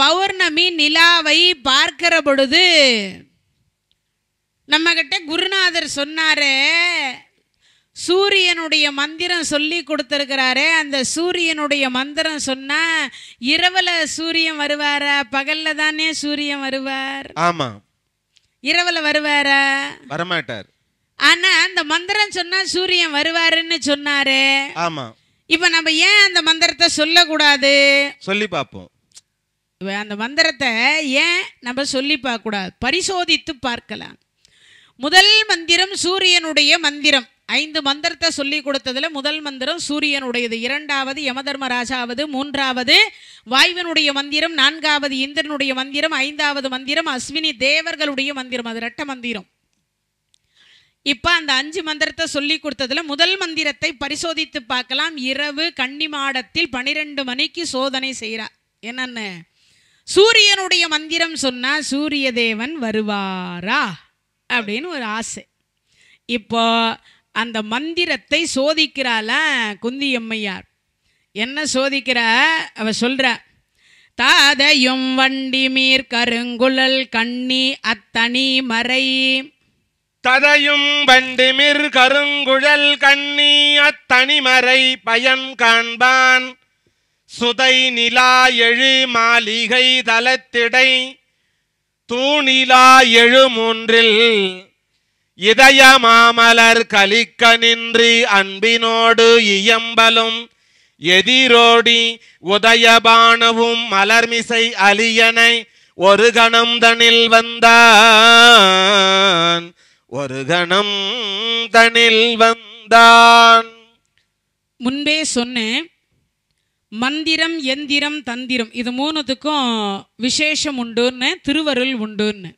பௌர்ணமி நிலாவை பார்க்கிற பொழுது நம்மகிட்ட குருநாதர் சொன்னாரே சூரியனுடைய மந்திரம் சொல்லி கொடுத்துருக்கிறாரு அந்த சூரியனுடைய மந்திரம் சொன்னா இரவுல சூரியன் வருவாரா பகல்ல தானே சூரியன் வருவார் ஆமா இரவுல வருவாரா வரமாட்டார் ஆனா அந்த மந்திரம் சொன்னா சூரியன் வருவாருன்னு சொன்னாரு ஆமா இப்போ நம்ம ஏன் அந்த மந்திரத்தை சொல்லக்கூடாது சொல்லி பார்ப்போம் அந்த மந்திரத்தை ஏன் நம்ம சொல்லி பார்க்கக்கூடாது பரிசோதித்து பார்க்கலாம் முதல் மந்திரம் சூரியனுடைய மந்திரம் ஐந்து மந்திரத்தை சொல்லி கொடுத்ததில் முதல் மந்திரம் சூரியனுடையது இரண்டாவது யமதர்மராஜாவது மூன்றாவது வாயுவனுடைய மந்திரம் நான்காவது இந்திரனுடைய மந்திரம் ஐந்தாவது மந்திரம் அஸ்வினி தேவர்களுடைய மந்திரம் அது ரெட்ட மந்திரம் இப்போ அந்த அஞ்சு மந்திரத்தை சொல்லி கொடுத்ததில் முதல் மந்திரத்தை பரிசோதித்து பார்க்கலாம் இரவு கன்னிமாடத்தில் பனிரெண்டு மணிக்கு சோதனை செய்கிறார் என்னென்ன சூரியனுடைய மந்திரம் சொன்னால் சூரிய தேவன் வருவாரா அப்படின்னு ஒரு ஆசை இப்போ அந்த மந்திரத்தை சோதிக்கிறாள குந்தி அம்மையார் என்ன சோதிக்கிற அவ சொல்கிற தாதையும் வண்டி மீர் கருங்குழல் கண்ணி அத்தனி மறை ததையும் வண்டிமிர் கருங்குழல் கண்ணி அத்தனிமறை பயன் காண்பான் சுதை நிலா எழு மாளிகை தலத்திடை தூணிலா எழு மூன்றில் இதய மாமலர் கலிக்க நின்று அன்பினோடு இயம்பலும் எதிரோடி உதயபானவும் மலர்மிசை அலியனை ஒரு கணம் தனில் வந்தான் ஒரு கணம் தனில் வந்தான் முன்பே சொன்னேன் மந்திரம் எந்திரம் தந்திரம் இது மூணுத்துக்கும் விசேஷம் உண்டுன்னு திருவருள் உண்டுன்னு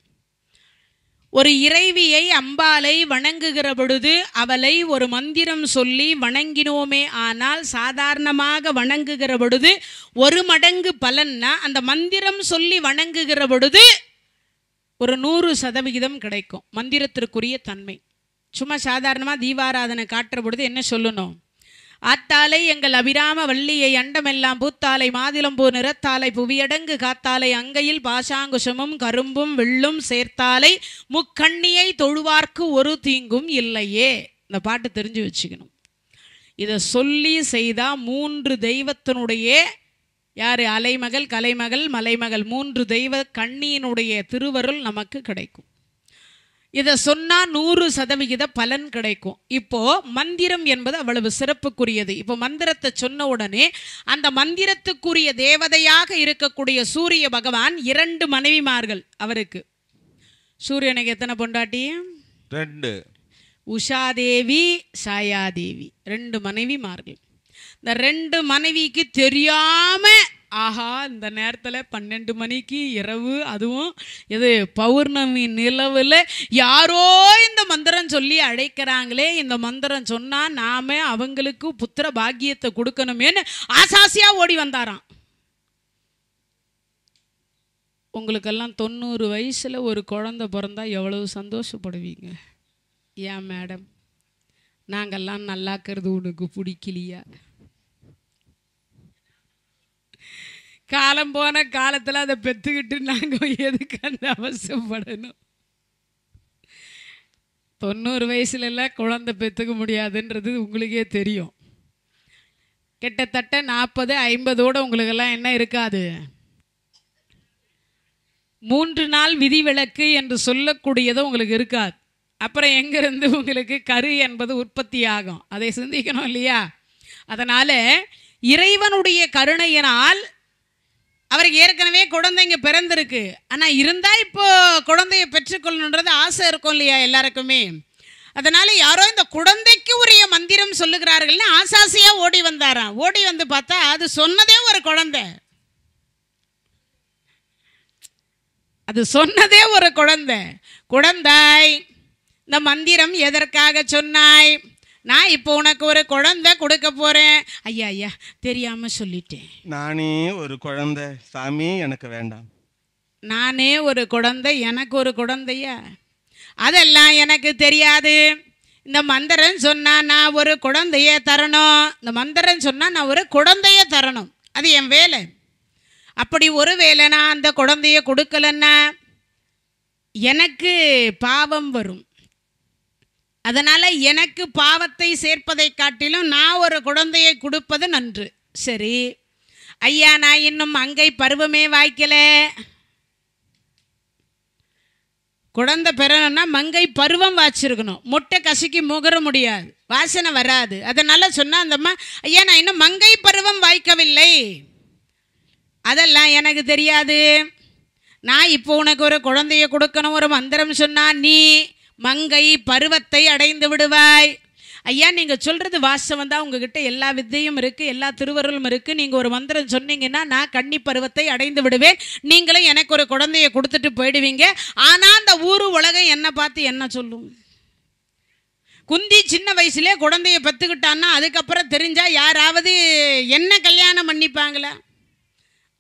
ஒரு இறைவியை அம்பாலை வணங்குகிற பொழுது அவளை ஒரு மந்திரம் சொல்லி வணங்கினோமே ஆனால் சாதாரணமாக வணங்குகிற பொழுது ஒரு மடங்கு பலன்னா அந்த மந்திரம் சொல்லி வணங்குகிற பொழுது ஒரு நூறு சதவிகிதம் கிடைக்கும் மந்திரத்திற்குரிய தன்மை சும்மா சாதாரணமாக தீபாராதனை காட்டுற பொழுது என்ன சொல்லணும் ஆத்தாலை எங்கள் அபிராம வள்ளியை அண்டமெல்லாம் பூத்தாலை மாதிளம்பூ நிறத்தாலை புவியடங்கு காத்தாலை அங்கையில் பாஷாங்குஷமும் கரும்பும் வெள்ளும் சேர்த்தாலை முக்கண்ணியை தொழுவார்க்கு ஒரு தீங்கும் இல்லையே இந்த பாட்டு தெரிஞ்சு வச்சுக்கணும் இதை சொல்லி செய்தால் மூன்று தெய்வத்தினுடைய யார் அலைமகள் கலைமகள் மலைமகள் மூன்று தெய்வ கண்ணியினுடைய திருவருள் நமக்கு கிடைக்கும் இதை சொன்னால் நூறு சதவிகித பலன் கிடைக்கும் இப்போது மந்திரம் என்பது அவ்வளவு சிறப்புக்குரியது இப்போ மந்திரத்தை சொன்ன உடனே அந்த மந்திரத்துக்குரிய தேவதையாக இருக்கக்கூடிய சூரிய பகவான் இரண்டு மனைவிமார்கள் அவருக்கு சூரியனுக்கு எத்தனை பொண்டாட்டி ரெண்டு உஷாதேவி சாயாதேவி ரெண்டு மனைவிமார்கள் இந்த ரெண்டு மனைவிக்கு தெரியாமல் ஆஹா இந்த நேரத்தில் பன்னெண்டு மணிக்கு இரவு அதுவும் இது பௌர்ணமி நிலவில் யாரோ இந்த மந்திரம் சொல்லி அழைக்கிறாங்களே இந்த மந்திரம் சொன்னால் நாம் அவங்களுக்கு புத்திர பாக்கியத்தை கொடுக்கணுமேனு ஆசாசியாக ஓடி வந்தாராம் உங்களுக்கெல்லாம் தொண்ணூறு வயசில் ஒரு குழந்த பிறந்தா எவ்வளவு சந்தோஷப்படுவீங்க ஏன் மேடம் நாங்கள்லாம் நல்லாக்கிறது உனக்கு பிடிக்கலையா காலம் போன காலத்தில் அதை பெற்றுக்கிட்டு நாங்கள் எதுக்கு அந்த அவசியப்படணும் தொண்ணூறு வயசுலலாம் குழந்தை பெற்றுக்க முடியாதுன்றது உங்களுக்கே தெரியும் கிட்டத்தட்ட நாற்பது ஐம்பதோடு உங்களுக்கெல்லாம் என்ன இருக்காது மூன்று நாள் விதிவிலக்கு என்று சொல்லக்கூடியதும் உங்களுக்கு இருக்காது அப்புறம் எங்கேருந்து உங்களுக்கு கரு என்பது உற்பத்தி ஆகும் அதை சிந்திக்கணும் இல்லையா அதனால் இறைவனுடைய கருணையினால் அவருக்கு ஏற்கனவே குழந்தைங்க பிறந்திருக்கு ஆனால் இருந்தால் இப்போ குழந்தைய பெற்றுக்கொள்ளணுன்றது ஆசை இருக்கும் இல்லையா எல்லாருக்குமே அதனால் யாரோ இந்த குழந்தைக்கு உரிய மந்திரம் சொல்லுகிறார்கள்னு ஆசாசியாக ஓடி வந்தாராம் ஓடி வந்து பார்த்தா அது சொன்னதே ஒரு குழந்தை அது சொன்னதே ஒரு குழந்தை குழந்தாய் இந்த மந்திரம் எதற்காக சொன்னாய் நான் இப்போ உனக்கு ஒரு குழந்தை கொடுக்க போகிறேன் ஐயா ஐயா தெரியாமல் சொல்லிட்டேன் நானே ஒரு குழந்தை சாமி எனக்கு வேண்டாம் நானே ஒரு குழந்தை எனக்கு ஒரு குழந்தையா அதெல்லாம் எனக்கு தெரியாது இந்த மந்திரன் சொன்னால் நான் ஒரு குழந்தைய தரணும் இந்த மந்திரன் சொன்னால் நான் ஒரு குழந்தைய தரணும் அது என் வேலை அப்படி ஒரு வேலை நான் அந்த குழந்தைய கொடுக்கலன்னா எனக்கு பாவம் வரும் அதனால் எனக்கு பாவத்தை சேர்ப்பதை காட்டிலும் நான் ஒரு குழந்தையை கொடுப்பது நன்று சரி ஐயா நான் இன்னும் அங்கை பருவமே வாய்க்கல குழந்தை பெறணும்னா மங்கை பருவம் வாச்சிருக்கணும் முட்டை கசுக்கி முகர முடியாது வாசனை வராது அதனால் சொன்னால் அந்தம்மா ஐயா நான் இன்னும் மங்கை பருவம் வாய்க்கவில்லை அதெல்லாம் எனக்கு தெரியாது நான் இப்போ உனக்கு ஒரு குழந்தைய கொடுக்கணும் ஒரு மந்திரம் சொன்னா நீ மங்கை பருவத்தை அடைந்து விடுவாய் ஐயா நீங்கள் சொல்கிறது வாசம் தான் உங்ககிட்ட எல்லா வித்தையும் இருக்குது எல்லா திருவருளும் இருக்குது நீங்கள் ஒரு மந்திரம் சொன்னீங்கன்னா நான் கன்னி பருவத்தை அடைந்து விடுவேன் நீங்களும் எனக்கு ஒரு குழந்தைய கொடுத்துட்டு போயிடுவீங்க ஆனால் அந்த ஊர் உலகம் என்னை பார்த்து என்ன சொல்லும் குந்தி சின்ன வயசுலே குழந்தைய பத்துக்கிட்டான்னா அதுக்கப்புறம் தெரிஞ்சால் யாராவது என்ன கல்யாணம் பண்ணிப்பாங்களா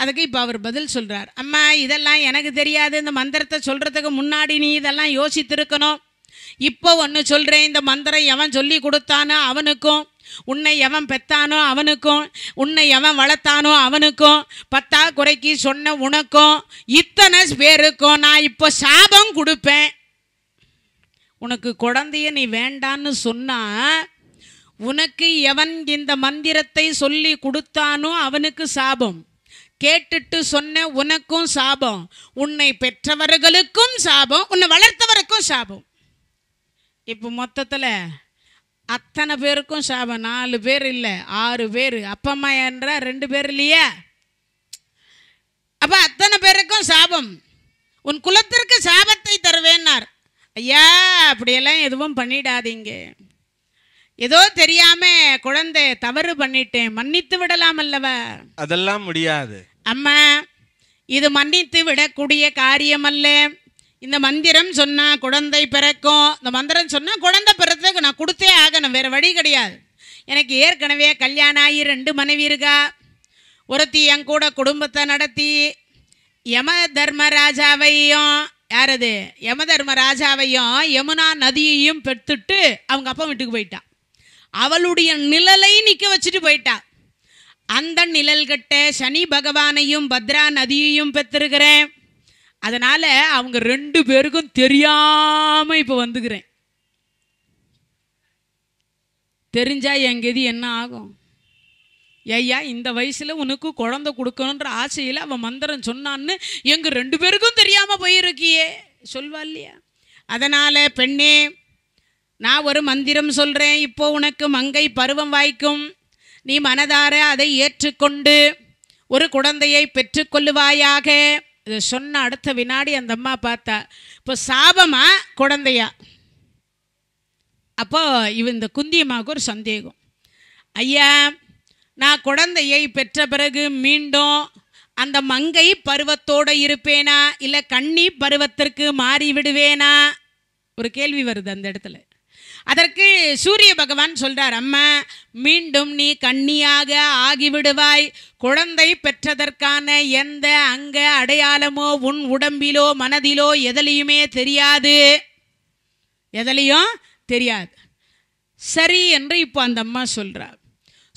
அதுக்கு இப்போ அவர் பதில் சொல்கிறார் அம்மா இதெல்லாம் எனக்கு தெரியாது இந்த மந்திரத்தை சொல்கிறதுக்கு முன்னாடி நீ இதெல்லாம் யோசித்திருக்கணும் இப்போ ஒன்று சொல்கிறேன் இந்த மந்திரம் எவன் சொல்லி கொடுத்தானோ அவனுக்கும் உன்னை எவன் பெத்தானோ அவனுக்கும் உன்னை எவன் வளர்த்தானோ அவனுக்கும் பத்தா குறைக்கு சொன்ன உனக்கும் இத்தனை பேருக்கும் நான் இப்போ சாபம் கொடுப்பேன் உனக்கு குழந்தைய நீ வேண்டான்னு சொன்னால் உனக்கு எவன் இந்த மந்திரத்தை சொல்லி கொடுத்தானோ அவனுக்கு சாபம் கேட்டுட்டு சொன்ன உனக்கும் சாபம் உன்னை பெற்றவர்களுக்கும் சாபம் உன்னை வளர்த்தவருக்கும் சாபம் இப்போ மொத்தத்தில் அத்தனை பேருக்கும் சாபம் நாலு பேர் இல்லை ஆறு பேர் அப்பா அம்மா என்றா ரெண்டு பேர் இல்லையா அப்போ அத்தனை பேருக்கும் சாபம் உன் குலத்திற்கு சாபத்தை தருவேன்னார் ஐயா அப்படியெல்லாம் எதுவும் பண்ணிடாதீங்க ஏதோ தெரியாம குழந்தை தவறு பண்ணிட்டேன் மன்னித்து விடலாம் அல்லவா அதெல்லாம் முடியாது அம்மா இது மன்னித்து விடக்கூடிய காரியம் அல்ல இந்த மந்திரம் சொன்னால் குழந்தை பிறக்கும் இந்த மந்திரம் சொன்னால் குழந்தை பிறத்துக்கு நான் கொடுத்தே ஆகணும் வேறு வழி கிடையாது எனக்கு ஏற்கனவே கல்யாணம் ஆகி ரெண்டு மனைவி இருக்கா ஒருத்தி என் கூட குடும்பத்தை நடத்தி யம தர்மராஜாவையும் அது யம தர்மராஜாவையும் யமுனா நதியையும் பெற்றுட்டு அவங்க அப்பா வீட்டுக்கு போயிட்டான் அவளுடைய நிழலை நிற்க வச்சுட்டு போயிட்டா அந்த நிழல்கிட்ட சனி பகவானையும் பத்ரா நதியையும் பெற்றிருக்கிறேன் அதனால் அவங்க ரெண்டு பேருக்கும் தெரியாமல் இப்போ வந்துக்கிறேன் தெரிஞ்சால் என் இது என்ன ஆகும் ஐயா இந்த வயசில் உனக்கு குழந்தை கொடுக்கணுன்ற ஆசையில் அவன் மந்திரம் சொன்னான்னு எங்கள் ரெண்டு பேருக்கும் தெரியாமல் போயிருக்கியே சொல்வா இல்லையா அதனால் பெண்ணே நான் ஒரு மந்திரம் சொல்கிறேன் இப்போ உனக்கு மங்கை பருவம் வாய்க்கும் நீ மனதார அதை ஏற்றுக்கொண்டு ஒரு குழந்தையை பெற்றுக்கொள்ளுவாயாக இதை சொன்ன அடுத்த வினாடி அந்த அம்மா பார்த்தா இப்போ சாபமா குழந்தையா அப்போ இவ இந்த குந்தியமாவுக்கு ஒரு சந்தேகம் ஐயா நான் குழந்தையை பெற்ற பிறகு மீண்டும் அந்த மங்கை பருவத்தோடு இருப்பேனா இல்லை கண்ணி பருவத்திற்கு மாறி விடுவேனா ஒரு கேள்வி வருது அந்த இடத்துல அதற்கு சூரிய பகவான் சொல்றார் அம்மா மீண்டும் நீ கண்ணியாக ஆகிவிடுவாய் குழந்தை பெற்றதற்கான எந்த அங்க அடையாளமோ உன் உடம்பிலோ மனதிலோ எதிலையுமே தெரியாது எதிலையும் தெரியாது சரி என்று இப்போ அந்த அம்மா சொல்றார்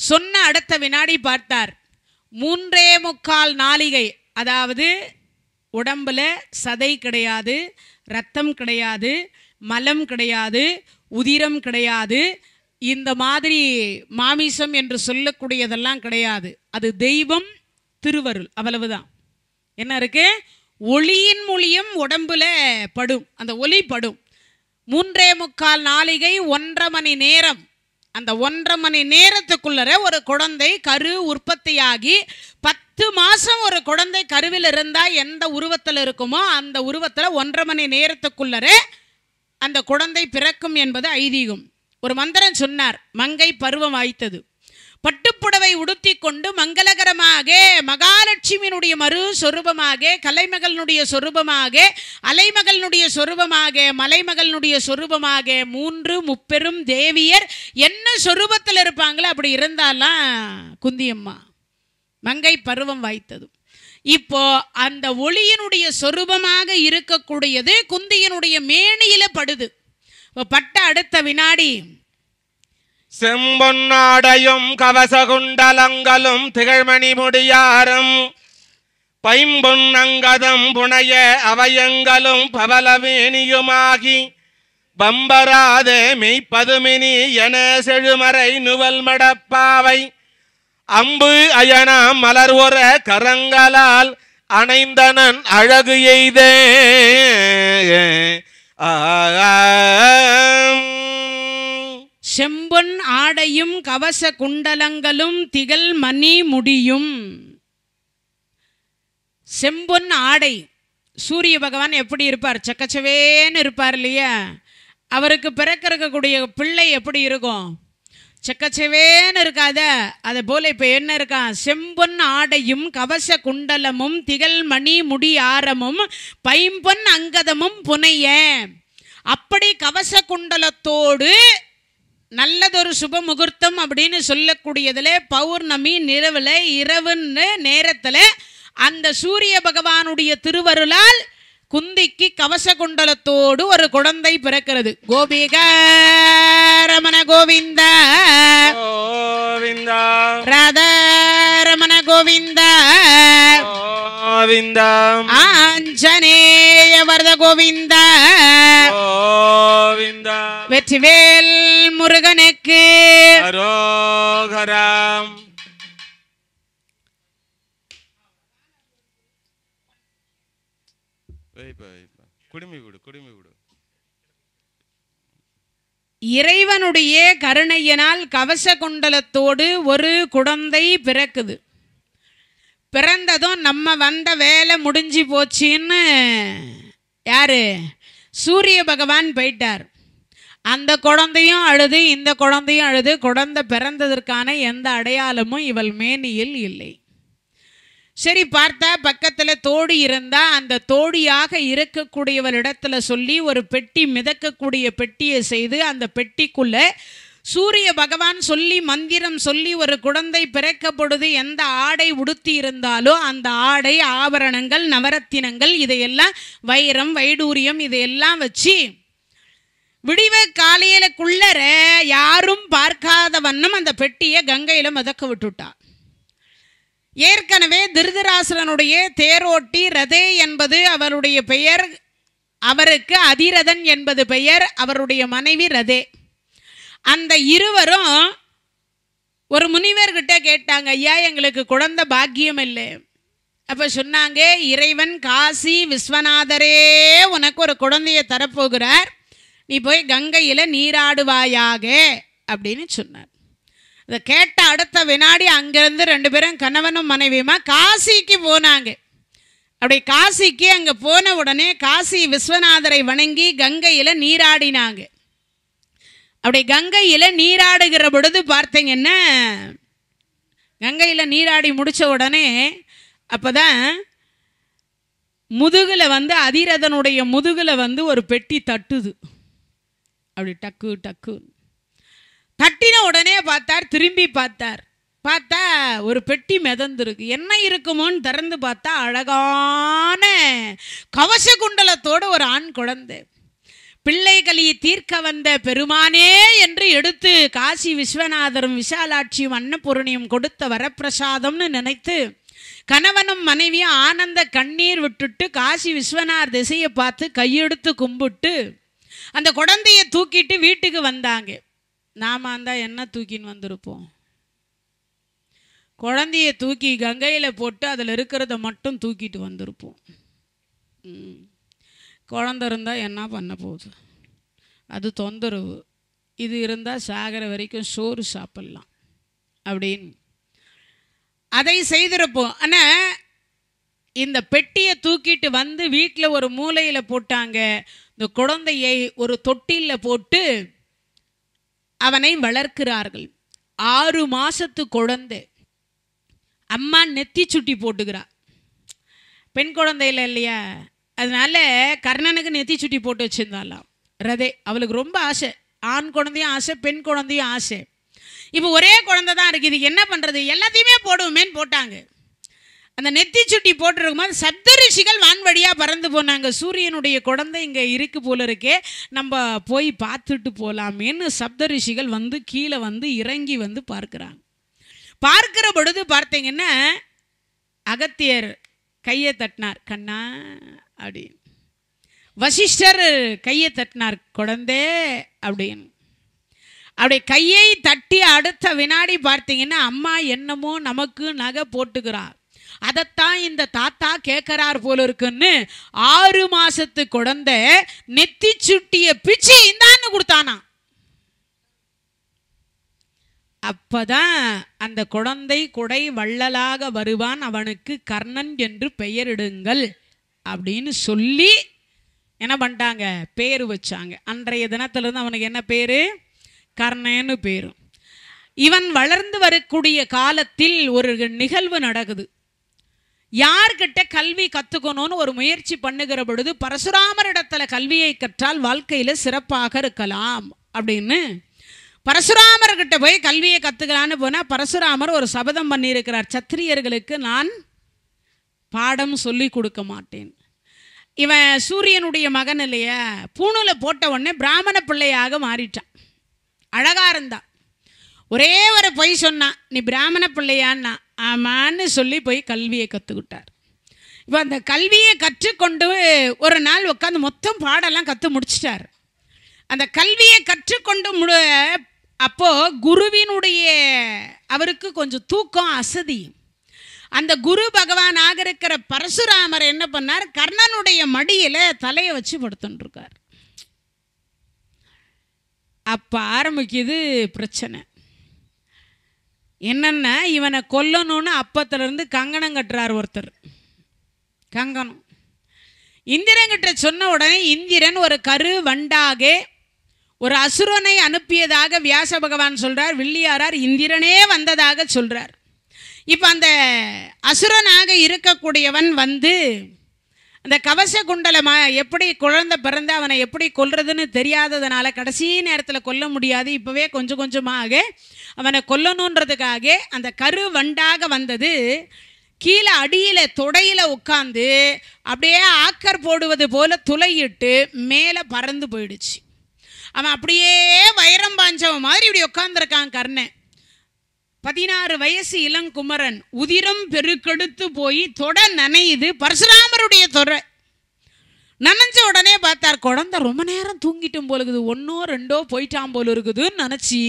சொன்ன அடுத்த வினாடி பார்த்தார் மூன்றே முக்கால் நாளிகை அதாவது உடம்பில் சதை கிடையாது ரத்தம் கிடையாது மலம் கிடையாது உதிரம் கிடையாது இந்த மாதிரி மாமிசம் என்று சொல்லக்கூடியதெல்லாம் கிடையாது அது தெய்வம் திருவருள் அவ்வளவுதான் என்ன இருக்கு ஒளியின் மொழியும் உடம்புல படும் அந்த ஒளி படும் மூன்றே முக்கால் நாளிகை ஒன்றரை மணி நேரம் அந்த ஒன்றரை மணி நேரத்துக்குள்ளர ஒரு குழந்தை கரு உற்பத்தியாகி பத்து மாதம் ஒரு குழந்தை கருவில் இருந்தால் எந்த உருவத்தில் இருக்குமோ அந்த உருவத்தில் ஒன்றரை மணி நேரத்துக்குள்ளர அந்த குழந்தை பிறக்கும் என்பது ஐதீகம் ஒரு மந்திரன் சொன்னார் மங்கை பருவம் வாய்த்தது பட்டுப்புடவை உடுத்தி கொண்டு மங்களகரமாக மகாலட்சுமியினுடைய மறு சொரூபமாக கலைமகளினுடைய சொரூபமாக அலைமகளினுடைய சொரூபமாக மலைமகளினுடைய சொரூபமாக மூன்று முப்பெரும் தேவியர் என்ன சொரூபத்தில் இருப்பாங்களோ அப்படி இருந்தாலாம் குந்தியம்மா மங்கை பருவம் வாய்த்தது இப்போ அந்த ஒளியினுடைய சொரூபமாக இருக்கக்கூடியது குந்தியினுடைய மேனியில படுது பட்ட அடுத்த வினாடி செம்பொன்னாடையும் கவசகுண்டலங்களும் திகழ்மணி முடியாரும் பைம்பொன்னங்கதம் புனைய அவயங்களும் பவலவேணியுமாகி பம்பராதே மெய்ப்பதுமினி என செழுமறை நுவல் மடப்பாவை அம்பு அயனாம் மலர் ஒர கரங்களால் அணைந்தனன் அழகு எய்தே செம்பொன் ஆடையும் கவச குண்டலங்களும் திகழ் மணி முடியும் செம்பொன் ஆடை சூரிய பகவான் எப்படி இருப்பார் சக்கச்சவேன்னு இருப்பார் இல்லையா அவருக்கு பிறக்கிறக்கூடிய பிள்ளை எப்படி இருக்கும் செக்கச்செவேன்னு இருக்காத அதை போல் இப்போ என்ன இருக்கான் செம்பொன் ஆடையும் கவச குண்டலமும் திகழ் மணி முடி ஆரமும் பைம்பொன் அங்கதமும் புனைய அப்படி கவச குண்டலத்தோடு நல்லதொரு சுப முகூர்த்தம் அப்படின்னு சொல்லக்கூடியதில் பௌர்ணமி நிலவில் இரவுன்னு நேரத்தில் அந்த சூரிய பகவானுடைய திருவருளால் குந்திக்கு கவச குண்டலத்தோடு ஒரு குழந்தை பிறக்கிறது கோபிகா ரமண கோவிந்த கோவிந்தா ராதா ரமண கோவிந்த கோவிந்தா ஆஞ்சநேய வரத கோவிந்த கோவிந்தா வெற்றிவேல் முருகனுக்கு அரோகராம் இறைவனுடைய கருணையினால் கவச குண்டலத்தோடு ஒரு குழந்தை பிறக்குது பிறந்ததும் நம்ம வந்த வேலை முடிஞ்சு போச்சுன்னு யாரு சூரிய பகவான் போயிட்டார் அந்த குழந்தையும் அழுது இந்த குழந்தையும் அழுது குழந்தை பிறந்ததற்கான எந்த அடையாளமும் இவள் மேனியில் இல்லை சரி பார்த்தா பக்கத்தில் தோடி இருந்தால் அந்த தோடியாக இருக்கக்கூடியவரிடத்துல சொல்லி ஒரு பெட்டி மிதக்கக்கூடிய பெட்டியை செய்து அந்த பெட்டிக்குள்ளே சூரிய பகவான் சொல்லி மந்திரம் சொல்லி ஒரு குழந்தை பிறக்கப்படுது எந்த ஆடை உடுத்தி இருந்தாலோ அந்த ஆடை ஆபரணங்கள் நவரத்தினங்கள் இதையெல்லாம் வைரம் வைடூரியம் இதையெல்லாம் வச்சு விடிவ காலையிலக்குள்ளர யாரும் பார்க்காத வண்ணம் அந்த பெட்டியை கங்கையில் மிதக்க விட்டுட்டா ஏற்கனவே திருதராசுரனுடைய தேரோட்டி ரதே என்பது அவருடைய பெயர் அவருக்கு அதிரதன் என்பது பெயர் அவருடைய மனைவி ரதே அந்த இருவரும் ஒரு முனிவர்கிட்ட கேட்டாங்க ஐயா எங்களுக்கு குழந்த பாக்கியம் இல்லை அப்போ சொன்னாங்க இறைவன் காசி விஸ்வநாதரே உனக்கு ஒரு குழந்தைய தரப்போகிறார் நீ போய் கங்கையில் நீராடுவாயாக அப்படின்னு சொன்னார் இதை கேட்ட அடுத்த வினாடி அங்கேருந்து ரெண்டு பேரும் கணவனும் மனைவியுமா காசிக்கு போனாங்க அப்படி காசிக்கு அங்கே போன உடனே காசி விஸ்வநாதரை வணங்கி கங்கையில் நீராடினாங்க அப்படி கங்கையில் நீராடுகிற பொழுது பார்த்தீங்கன்னா கங்கையில் நீராடி முடித்த உடனே அப்போ தான் முதுகில் வந்து அதிரதனுடைய முதுகில் வந்து ஒரு பெட்டி தட்டுது அப்படி டக்கு டக்குன்னு தட்டின உடனே பார்த்தார் திரும்பி பார்த்தார் பார்த்தா ஒரு பெட்டி மிதந்துருக்கு என்ன இருக்குமோன்னு திறந்து பார்த்தா அழகான கவச குண்டலத்தோடு ஒரு ஆண் குழந்தை பிள்ளைகளி தீர்க்க வந்த பெருமானே என்று எடுத்து காசி விஸ்வநாதரும் விஷாலாட்சியும் அன்னபூரணியும் கொடுத்த வரப்பிரசாதம்னு நினைத்து கணவனும் மனைவியும் ஆனந்த கண்ணீர் விட்டுட்டு காசி விஸ்வநாதர் திசையை பார்த்து கையெடுத்து கும்பிட்டு அந்த குழந்தையை தூக்கிட்டு வீட்டுக்கு வந்தாங்க நாம் அந்த என்ன தூக்கின்னு வந்திருப்போம் குழந்தைய தூக்கி கங்கையில் போட்டு அதில் இருக்கிறத மட்டும் தூக்கிட்டு வந்திருப்போம் குழந்த இருந்தால் என்ன பண்ண போகுது அது தொந்தரவு இது இருந்தால் சாகிற வரைக்கும் சோறு சாப்பிட்லாம் அப்படின்னு அதை செய்திருப்போம் ஆனால் இந்த பெட்டியை தூக்கிட்டு வந்து வீட்டில் ஒரு மூலையில் போட்டாங்க இந்த குழந்தையை ஒரு தொட்டிலில் போட்டு அவனை வளர்க்கிறார்கள் ஆறு மாசத்து குழந்தை அம்மா நெத்தி சுட்டி போட்டுக்கிறா பெண் குழந்தையில இல்லையா அதனால கர்ணனுக்கு நெத்தி சுட்டி போட்டு வச்சிருந்தாலாம் ரதே அவளுக்கு ரொம்ப ஆசை ஆண் குழந்தையும் ஆசை பெண் குழந்தையும் ஆசை இப்போ ஒரே குழந்தை தான் இருக்குது என்ன பண்ணுறது எல்லாத்தையுமே போடுவோமேன்னு போட்டாங்க அந்த நெத்தி சுட்டி போட்டிருக்கும் போது சப்தரிஷிகள் வான்வழியாக பறந்து போனாங்க சூரியனுடைய குழந்தை இங்கே இருக்கு போல இருக்கே நம்ம போய் பார்த்துட்டு போகலாமேன்னு சப்தரிஷிகள் வந்து கீழே வந்து இறங்கி வந்து பார்க்குறாங்க பார்க்கிற பொழுது பார்த்தீங்கன்னா அகத்தியர் கையை தட்டினார் கண்ணா அப்படின்னு வசிஷ்டர் கையை தட்டினார் குழந்தே அப்படின்னு அப்படி கையை தட்டி அடுத்த வினாடி பார்த்தீங்கன்னா அம்மா என்னமோ நமக்கு நகை போட்டுக்கிறார் அதைத்தான் இந்த தாத்தா கேட்கிறார் போல இருக்குன்னு ஆறு மாசத்து குழந்தை நெத்தி சுட்டிய பிச்சு இந்தான்னு கொடுத்தானா அப்பதான் அந்த குழந்தை குடை வள்ளலாக வருவான் அவனுக்கு கர்ணன் என்று பெயரிடுங்கள் அப்படின்னு சொல்லி என்ன பண்ணிட்டாங்க பேர் வச்சாங்க அன்றைய தினத்திலிருந்து அவனுக்கு என்ன பேர் கர்ணன்னு பேரும் இவன் வளர்ந்து வரக்கூடிய காலத்தில் ஒரு நிகழ்வு நடக்குது யார்கிட்ட கல்வி கற்றுக்கணும்னு ஒரு முயற்சி பண்ணுகிற பொழுது பரசுராமரிடத்தில் கல்வியை கற்றால் வாழ்க்கையில் சிறப்பாக இருக்கலாம் அப்படின்னு பரசுராமர்கிட்ட போய் கல்வியை கற்றுக்கலான்னு போனால் பரசுராமர் ஒரு சபதம் பண்ணியிருக்கிறார் சத்திரியர்களுக்கு நான் பாடம் சொல்லி கொடுக்க மாட்டேன் இவன் சூரியனுடைய மகன் இல்லையா பூணூலை போட்ட உடனே பிராமண பிள்ளையாக மாறிட்டான் அழகாக இருந்தான் ஒரே ஒரு பொய் சொன்னான் நீ பிராமண பிள்ளையான்னா ஆமான்னு சொல்லி போய் கல்வியை கற்றுக்கிட்டார் இப்போ அந்த கல்வியை கற்றுக்கொண்டு ஒரு நாள் உட்காந்து மொத்தம் பாடெல்லாம் கற்று முடிச்சிட்டார் அந்த கல்வியை கற்றுக்கொண்டு முழு அப்போது குருவினுடைய அவருக்கு கொஞ்சம் தூக்கம் அசதி அந்த குரு பகவானாக இருக்கிற பரசுராமர் என்ன பண்ணார் கர்ணனுடைய மடியில் தலையை வச்சு படுத்துட்டுருக்கார் அப்போ ஆரம்பிக்குது பிரச்சனை என்னென்ன இவனை கொல்லணும்னு அப்பத்திலேருந்து கங்கணம் கட்டுறார் ஒருத்தர் கங்கணம் இந்திரன்கிட்ட சொன்ன உடனே இந்திரன் ஒரு கரு வண்டாகே ஒரு அசுரனை அனுப்பியதாக வியாச பகவான் சொல்கிறார் வில்லியாரார் இந்திரனே வந்ததாக சொல்கிறார் இப்போ அந்த அசுரனாக இருக்கக்கூடியவன் வந்து அந்த கவச குண்டலமா எப்படி குழந்தை பிறந்து அவனை எப்படி கொல்றதுன்னு தெரியாததுனால கடைசி நேரத்தில் கொல்ல முடியாது இப்போவே கொஞ்சம் கொஞ்சமாக அவனை கொல்லணுன்றதுக்காக அந்த கரு வண்டாக வந்தது கீழே அடியில் தொடையில் உட்காந்து அப்படியே ஆக்கர் போடுவது போல் துளையிட்டு மேலே பறந்து போயிடுச்சு அவன் அப்படியே வைரம் பாஞ்சவன் மாதிரி இப்படி உட்காந்துருக்கான் கர்ணன் பதினாறு வயசு இளங்குமரன் உதிரம் பெருக்கெடுத்து போய் தொட நனையுது பரசுராமருடைய தொடரை நனைஞ்ச உடனே பார்த்தார் குழந்த ரொம்ப நேரம் தூங்கிட்டும் போல இருக்குது ஒன்றோ ரெண்டோ போயிட்டான் போல இருக்குதுன்னு நினச்சி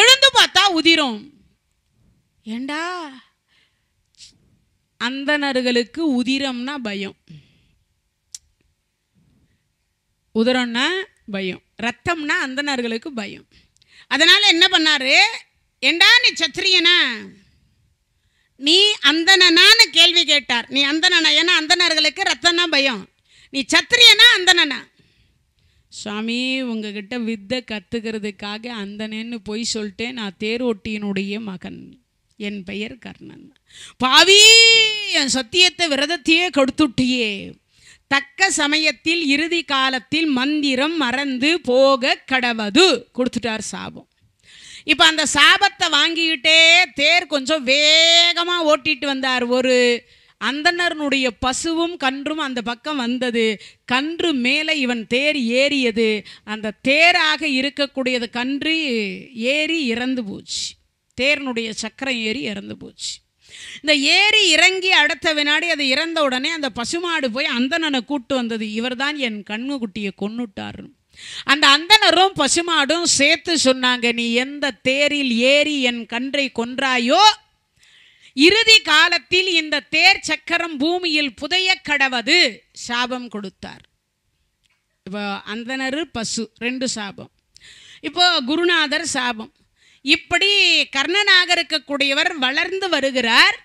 எழுந்து பார்த்தா உதிரம் ஏண்டா அந்தனர்களுக்கு உதிரம்னா பயம் உதிரம்னா பயம் ரத்தம்னா அந்தனர்களுக்கு பயம் அதனால் என்ன பண்ணார் ஏண்டா நீ சத்திரியனா நீ அந்தனனான்னு கேள்வி கேட்டார் நீ அந்தனா ஏன்னா அந்தனர்களுக்கு ரத்தம்னா பயம் நீ சத்திரியனா அந்தனா சுவாமி உங்ககிட்ட வித்தை கற்றுக்கிறதுக்காக அந்தனேன்னு போய் சொல்லிட்டேன் நான் தேரோட்டியினுடைய மகன் என் பெயர் கர்ணன் பாவி என் சத்தியத்தை விரதத்தையே கொடுத்துட்டியே தக்க சமயத்தில் இறுதி காலத்தில் மந்திரம் மறந்து போக கடவது கொடுத்துட்டார் சாபம் இப்போ அந்த சாபத்தை வாங்கிக்கிட்டே தேர் கொஞ்சம் வேகமாக ஓட்டிட்டு வந்தார் ஒரு அந்தனர்னுடைய பசுவும் கன்றும் அந்த பக்கம் வந்தது கன்று மேலே இவன் தேர் ஏறியது அந்த தேராக இருக்கக்கூடியது கன்று ஏறி இறந்து போச்சு தேர்னுடைய சக்கரம் ஏறி இறந்து போச்சு இந்த ஏறி இறங்கி அடுத்த வினாடி அது இறந்த உடனே அந்த பசுமாடு போய் அந்தனனை கூட்டு வந்தது இவர்தான் என் குட்டியை கொன்னுட்டார்னு அந்த அந்தனரும் பசுமாடும் சேர்த்து சொன்னாங்க நீ எந்த தேரில் ஏறி என் கன்றை கொன்றாயோ இறுதி காலத்தில் இந்த தேர் சக்கரம் பூமியில் புதைய கடவது சாபம் கொடுத்தார் இப்போ அந்தனர் பசு ரெண்டு சாபம் இப்போ குருநாதர் சாபம் இப்படி கர்ணனாக இருக்கக்கூடியவர் வளர்ந்து வருகிறார்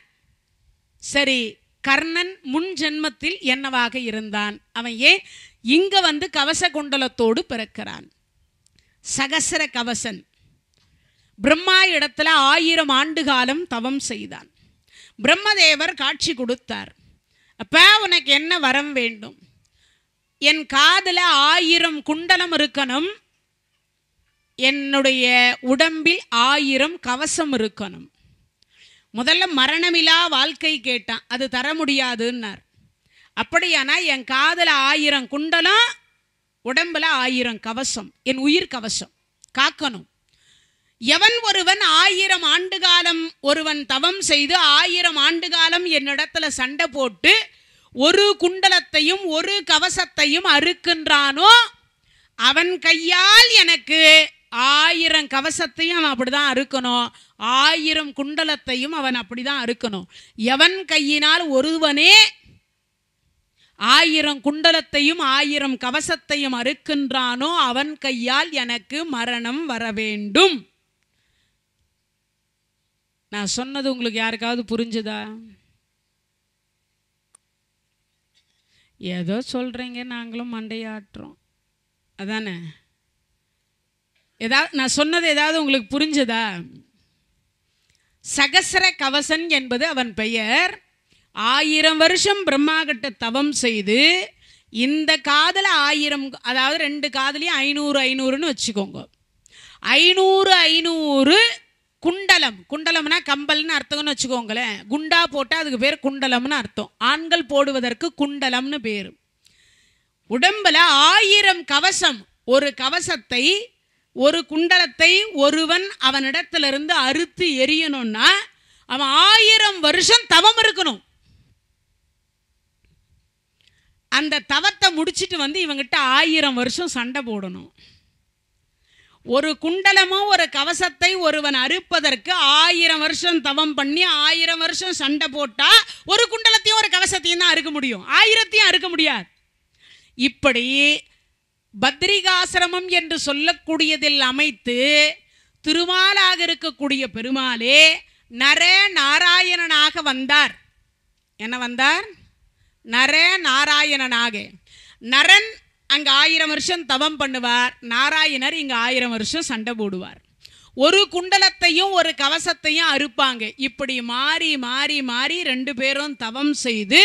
சரி கர்ணன் முன் ஜென்மத்தில் என்னவாக இருந்தான் அவன் ஏன் இங்கே வந்து கவச குண்டலத்தோடு பிறக்கிறான் சகசர கவசன் பிரம்மா இடத்துல ஆயிரம் ஆண்டு காலம் தவம் செய்தான் பிரம்மதேவர் காட்சி கொடுத்தார் அப்போ உனக்கு என்ன வரம் வேண்டும் என் காதில் ஆயிரம் குண்டலம் இருக்கணும் என்னுடைய உடம்பில் ஆயிரம் கவசம் இருக்கணும் முதல்ல மரணமிலா வாழ்க்கை கேட்டான் அது தர முடியாதுன்னார் அப்படியானா என் காதில் ஆயிரம் குண்டலம் உடம்புல ஆயிரம் கவசம் என் உயிர் கவசம் காக்கணும் எவன் ஒருவன் ஆயிரம் ஆண்டு காலம் ஒருவன் தவம் செய்து ஆயிரம் ஆண்டு காலம் என்னிடத்துல சண்டை போட்டு ஒரு குண்டலத்தையும் ஒரு கவசத்தையும் அறுக்கின்றானோ அவன் கையால் எனக்கு ஆயிரம் கவசத்தையும் அவன் அப்படிதான் அறுக்கணும் ஆயிரம் குண்டலத்தையும் அவன் அப்படிதான் அறுக்கணும் எவன் கையினால் ஒருவனே ஆயிரம் குண்டலத்தையும் ஆயிரம் கவசத்தையும் அறுக்கின்றானோ அவன் கையால் எனக்கு மரணம் வர வேண்டும் நான் சொன்னது உங்களுக்கு யாருக்காவது புரிஞ்சுதா ஏதோ சொல்றீங்க நாங்களும் மண்டையாட்டுறோம் அதானே ஏதாவது நான் சொன்னது ஏதாவது உங்களுக்கு புரிஞ்சுதா சகசர கவசன் என்பது அவன் பெயர் ஆயிரம் வருஷம் பிரம்மா கிட்ட தவம் செய்து இந்த காதில் ஆயிரம் அதாவது ரெண்டு காதலையும் ஐநூறு ஐநூறுன்னு வச்சுக்கோங்க ஐநூறு ஐநூறு குண்டலம் குண்டலம்னா கம்பல்னு அர்த்தம்னு வச்சுக்கோங்களேன் குண்டா போட்டால் அதுக்கு பேர் குண்டலம்னு அர்த்தம் ஆண்கள் போடுவதற்கு குண்டலம்னு பேர் உடம்பில் ஆயிரம் கவசம் ஒரு கவசத்தை ஒரு குண்டலத்தை ஒருவன் அவனிடத்திலிருந்து அறுத்து எரியணும்னா அவன் ஆயிரம் வருஷம் தவம் இருக்கணும் அந்த தவத்தை முடிச்சுட்டு வந்து இவங்கிட்ட ஆயிரம் வருஷம் சண்டை போடணும் ஒரு குண்டலமும் ஒரு கவசத்தை ஒருவன் அறுப்பதற்கு ஆயிரம் வருஷம் தவம் பண்ணி ஆயிரம் வருஷம் சண்டை போட்டால் ஒரு குண்டலத்தையும் ஒரு கவசத்தையும் தான் அறுக்க முடியும் ஆயிரத்தையும் அறுக்க முடியாது இப்படி பத்ரிகாசிரமம் என்று சொல்லக்கூடியதில் அமைத்து திருமாலாக இருக்கக்கூடிய பெருமாளே நர நாராயணனாக வந்தார் என்ன வந்தார் நர நாராயணனாக நரன் அங்கே ஆயிரம் வருஷம் தவம் பண்ணுவார் நாராயணர் இங்கே ஆயிரம் வருஷம் சண்டை போடுவார் ஒரு குண்டலத்தையும் ஒரு கவசத்தையும் அறுப்பாங்க இப்படி மாறி மாறி மாறி ரெண்டு பேரும் தவம் செய்து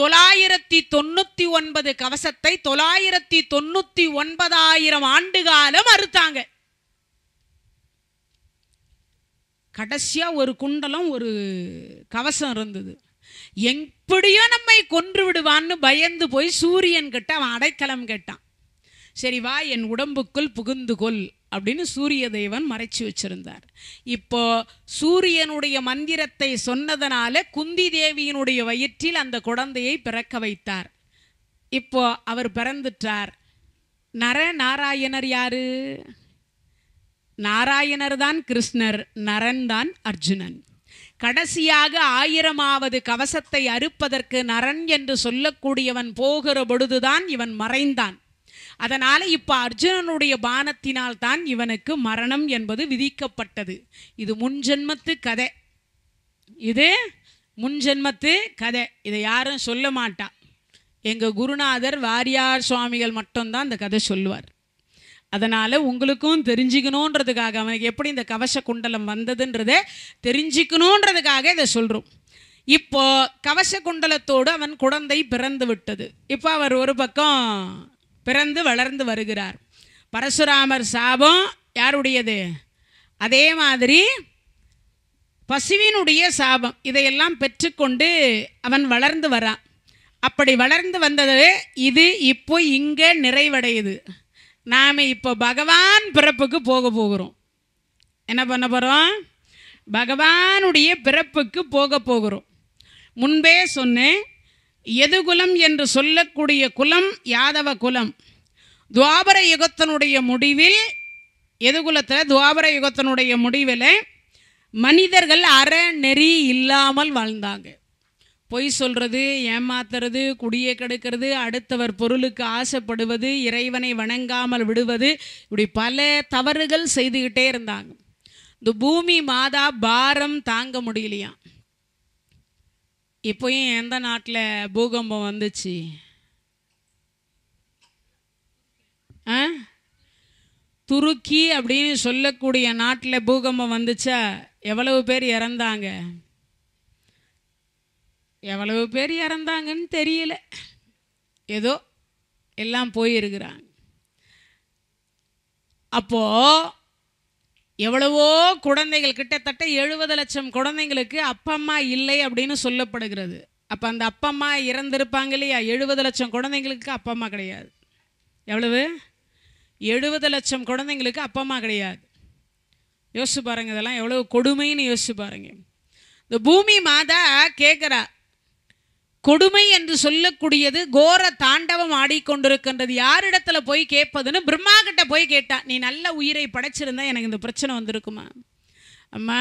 தொள்ளாயிரத்தி தொண்ணூற்றி ஒன்பது கவசத்தை தொள்ளாயிரத்தி தொண்ணூற்றி ஒன்பதாயிரம் ஆண்டு காலம் அறுத்தாங்க கடைசியாக ஒரு குண்டலம் ஒரு கவசம் இருந்தது எங் எப்படியோ நம்மை கொன்று விடுவான்னு பயந்து போய் சூரியன் கிட்ட அவன் அடைக்கலம் கேட்டான் சரி வா என் உடம்புக்குள் புகுந்து கொள் அப்படின்னு சூரிய தேவன் மறைச்சி வச்சிருந்தார் இப்போ சூரியனுடைய மந்திரத்தை சொன்னதனால குந்தி தேவியினுடைய வயிற்றில் அந்த குழந்தையை பிறக்க வைத்தார் இப்போ அவர் பிறந்துட்டார் நர நாராயணர் யாரு நாராயணர் தான் கிருஷ்ணர் நரன் தான் அர்ஜுனன் கடைசியாக ஆயிரமாவது கவசத்தை அறுப்பதற்கு நரன் என்று சொல்லக்கூடியவன் போகிற பொழுதுதான் இவன் மறைந்தான் அதனால் இப்போ அர்ஜுனனுடைய பானத்தினால் தான் இவனுக்கு மரணம் என்பது விதிக்கப்பட்டது இது முன்ஜென்மத்து கதை இது முன்ஜென்மத்து கதை இதை யாரும் சொல்ல மாட்டா எங்கள் குருநாதர் வாரியார் சுவாமிகள் மட்டும்தான் இந்த கதை சொல்லுவார் அதனால் உங்களுக்கும் தெரிஞ்சுக்கணுன்றதுக்காக அவனுக்கு எப்படி இந்த கவச குண்டலம் வந்ததுன்றதை தெரிஞ்சுக்கணுன்றதுக்காக இதை சொல்கிறோம் இப்போ கவச குண்டலத்தோடு அவன் குழந்தை பிறந்து விட்டது இப்போ அவர் ஒரு பக்கம் பிறந்து வளர்ந்து வருகிறார் பரசுராமர் சாபம் யாருடையது அதே மாதிரி பசுவினுடைய சாபம் இதையெல்லாம் பெற்றுக்கொண்டு அவன் வளர்ந்து வரான் அப்படி வளர்ந்து வந்தது இது இப்போ இங்கே நிறைவடையுது நாம் இப்போ பகவான் பிறப்புக்கு போக போகிறோம் என்ன பண்ண போகிறோம் பகவானுடைய பிறப்புக்கு போக போகிறோம் முன்பே சொன்னேன் எது குலம் என்று சொல்லக்கூடிய குலம் யாதவ குலம் துவாபர யுகத்தினுடைய முடிவில் குலத்தில் துவாபர யுகத்தினுடைய முடிவில் மனிதர்கள் அற நெறி இல்லாமல் வாழ்ந்தாங்க பொய் சொல்றது ஏமாத்துறது குடியே கெடுக்கிறது அடுத்தவர் பொருளுக்கு ஆசைப்படுவது இறைவனை வணங்காமல் விடுவது இப்படி பல தவறுகள் செய்துக்கிட்டே இருந்தாங்க இந்த பூமி மாதா பாரம் தாங்க முடியலையா இப்போயும் எந்த நாட்டில் பூகம்பம் வந்துச்சு ஆ துருக்கி அப்படின்னு சொல்லக்கூடிய நாட்டில் பூகம்பம் வந்துச்சா எவ்வளவு பேர் இறந்தாங்க எவ்வளவு பேர் இறந்தாங்கன்னு தெரியல ஏதோ எல்லாம் போயிருக்கிறாங்க அப்போது எவ்வளவோ குழந்தைகள் கிட்டத்தட்ட எழுபது லட்சம் குழந்தைங்களுக்கு அப்பம்மா இல்லை அப்படின்னு சொல்லப்படுகிறது அப்போ அந்த அப்பம்மா இறந்திருப்பாங்க இல்லையா எழுபது லட்சம் குழந்தைங்களுக்கு அப்பம்மா கிடையாது எவ்வளவு எழுபது லட்சம் குழந்தைங்களுக்கு அப்பம்மா கிடையாது யோசிச்சு பாருங்க இதெல்லாம் எவ்வளோ கொடுமைன்னு யோசிச்சு பாருங்க இந்த பூமி மாதா கேட்குறா கொடுமை என்று சொல்லக்கூடியது கோர தாண்டவம் ஆடிக்கொண்டிருக்கின்றது யாரிடத்துல போய் கேட்பதுன்னு பிரம்மா கிட்ட போய் கேட்டா நீ நல்ல உயிரை படைச்சிருந்தா எனக்கு இந்த பிரச்சனை வந்திருக்குமா அம்மா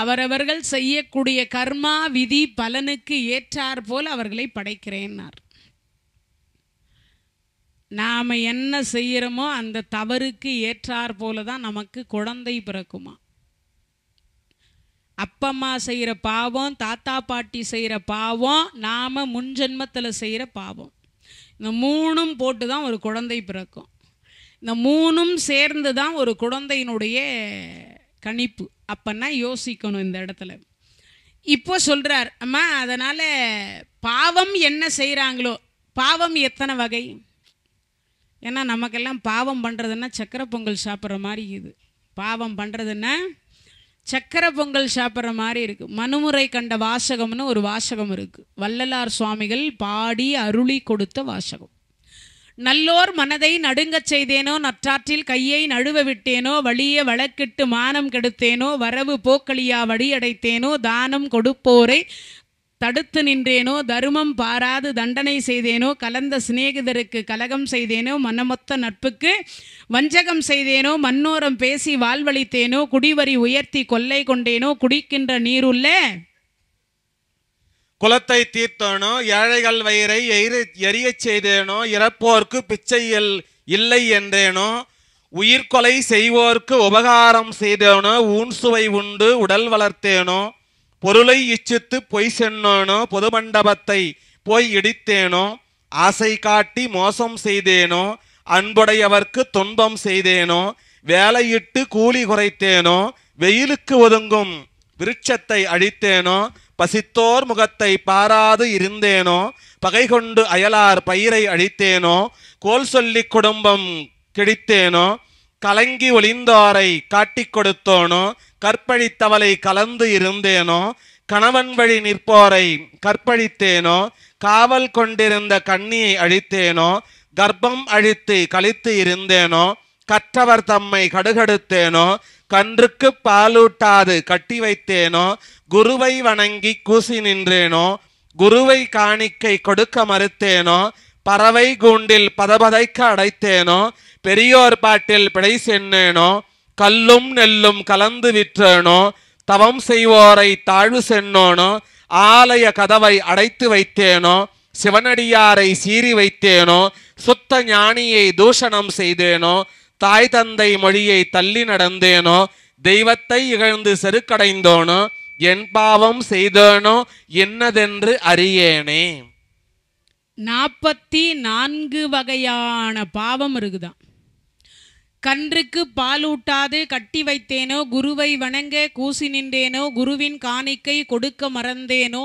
அவரவர்கள் செய்யக்கூடிய கர்மா விதி பலனுக்கு ஏற்றார் போல் அவர்களை படைக்கிறேன்னார் நாம் என்ன செய்கிறோமோ அந்த தவறுக்கு ஏற்றார் போல தான் நமக்கு குழந்தை பிறக்குமா அப்பம்மா செய்கிற பாவம் தாத்தா பாட்டி செய்கிற பாவம் நாம் முன்ஜென்மத்தில் செய்கிற பாவம் இந்த மூணும் போட்டு தான் ஒரு குழந்தை பிறக்கும் இந்த மூணும் சேர்ந்து தான் ஒரு குழந்தையினுடைய கணிப்பு அப்போன்னா யோசிக்கணும் இந்த இடத்துல இப்போ சொல்கிறார் அம்மா அதனால் பாவம் என்ன செய்கிறாங்களோ பாவம் எத்தனை வகை ஏன்னா நமக்கெல்லாம் பாவம் பண்ணுறதுன்னா சக்கரை பொங்கல் சாப்பிட்ற மாதிரி இது பாவம் பண்ணுறதுன்னா சக்கரை பொங்கல் சாப்பிட்ற மாதிரி இருக்குது மனுமுறை கண்ட வாசகம்னு ஒரு வாசகம் இருக்குது வள்ளலார் சுவாமிகள் பாடி அருளி கொடுத்த வாசகம் நல்லோர் மனதை நடுங்கச் செய்தேனோ நற்றாற்றில் கையை நழுவ விட்டேனோ வழியே வழக்கிட்டு மானம் கெடுத்தேனோ வரவு போக்களியா வழியடைத்தேனோ தானம் கொடுப்போரை தடுத்து நின்றேனோ தருமம் பாராது தண்டனை செய்தேனோ கலந்த சிநேகிதருக்கு கலகம் செய்தேனோ மனமொத்த நட்புக்கு வஞ்சகம் செய்தேனோ மன்னோரம் பேசி வாழ்வழித்தேனோ குடிவரி உயர்த்தி கொள்ளை கொண்டேனோ குடிக்கின்ற நீருள்ள குலத்தை தீர்த்தேனோ ஏழைகள் வயிறை எரிய செய்தேனோ இறப்போர்க்கு பிச்சையில் இல்லை என்றேனோ உயிர்கொலை செய்வோர்க்கு உபகாரம் செய்தேனோ ஊன் சுவை உண்டு உடல் வளர்த்தேனோ பொருளை இச்சித்து பொய் சென்னோனோ பொது மண்டபத்தை போய் இடித்தேனோ ஆசை காட்டி மோசம் செய்தேனோ அன்புடையவர்க்கு துன்பம் செய்தேனோ வேலையிட்டு கூலி குறைத்தேனோ வெயிலுக்கு ஒதுங்கும் விருட்சத்தை அழித்தேனோ பசித்தோர் முகத்தை பாராது இருந்தேனோ பகை கொண்டு அயலார் பயிரை அழித்தேனோ கோல் சொல்லி குடும்பம் கிடித்தேனோ கலங்கி ஒளிந்தோரை காட்டிக் கொடுத்தோனோ கற்பழித்தவளை கலந்து இருந்தேனோ கணவன் வழி நிற்போரை கற்பழித்தேனோ காவல் கொண்டிருந்த கண்ணியை அழித்தேனோ கர்ப்பம் அழித்து கழித்து இருந்தேனோ கற்றவர் தம்மை கடுகடுத்தேனோ கன்றுக்கு பாலூட்டாது கட்டி வைத்தேனோ குருவை வணங்கி கூசி நின்றேனோ குருவை காணிக்கை கொடுக்க மறுத்தேனோ பறவை கூண்டில் பதபதைக்க அடைத்தேனோ பெரியோர் பாட்டில் பிழை சென்னேனோ கல்லும் நெல்லும் கலந்து விற்றேனோ தவம் செய்வோரை தாழ்வு சென்னோனோ ஆலய கதவை அடைத்து வைத்தேனோ சிவனடியாரை சீறி வைத்தேனோ சுத்த ஞானியை தூஷணம் செய்தேனோ தாய் தந்தை மொழியை தள்ளி நடந்தேனோ தெய்வத்தை இகழ்ந்து செருக்கடைந்தோனோ என் பாவம் செய்தேனோ என்னதென்று அறியேனே நாற்பத்தி நான்கு வகையான பாவம் இருக்குதான் கன்றுக்கு பாலூட்டாது கட்டி வைத்தேனோ குருவை வணங்க கூசி நின்றேனோ குருவின் காணிக்கை கொடுக்க மறந்தேனோ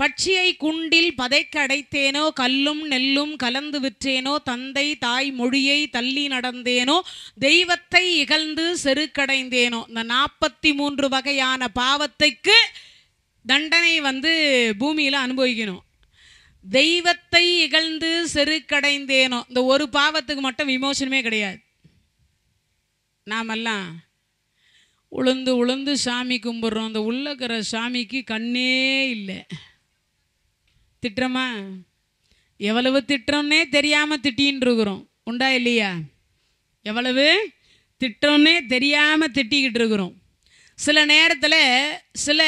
பட்சியை குண்டில் பதைக்க அடைத்தேனோ கல்லும் நெல்லும் கலந்து விற்றேனோ தந்தை தாய் மொழியை தள்ளி நடந்தேனோ தெய்வத்தை இகழ்ந்து செருக்கடைந்தேனோ இந்த நாற்பத்தி மூன்று வகையான பாவத்தைக்கு தண்டனை வந்து பூமியில் அனுபவிக்கணும் தெய்வத்தை இகழ்ந்து செருக்கடைந்தேனோ இந்த ஒரு பாவத்துக்கு மட்டும் விமோசனமே கிடையாது நாமெல்லாம் உளுந்து உளுந்து சாமி கும்பிட்றோம் அந்த உள்ளக்கிற சாமிக்கு கண்ணே இல்லை திட்டுறோமா எவ்வளவு திட்டுறோன்னே தெரியாமல் திட்டின்னு இருக்கிறோம் உண்டா இல்லையா எவ்வளவு திட்டோன்னே தெரியாமல் திட்டிக்கிட்டு இருக்கிறோம் சில நேரத்தில் சில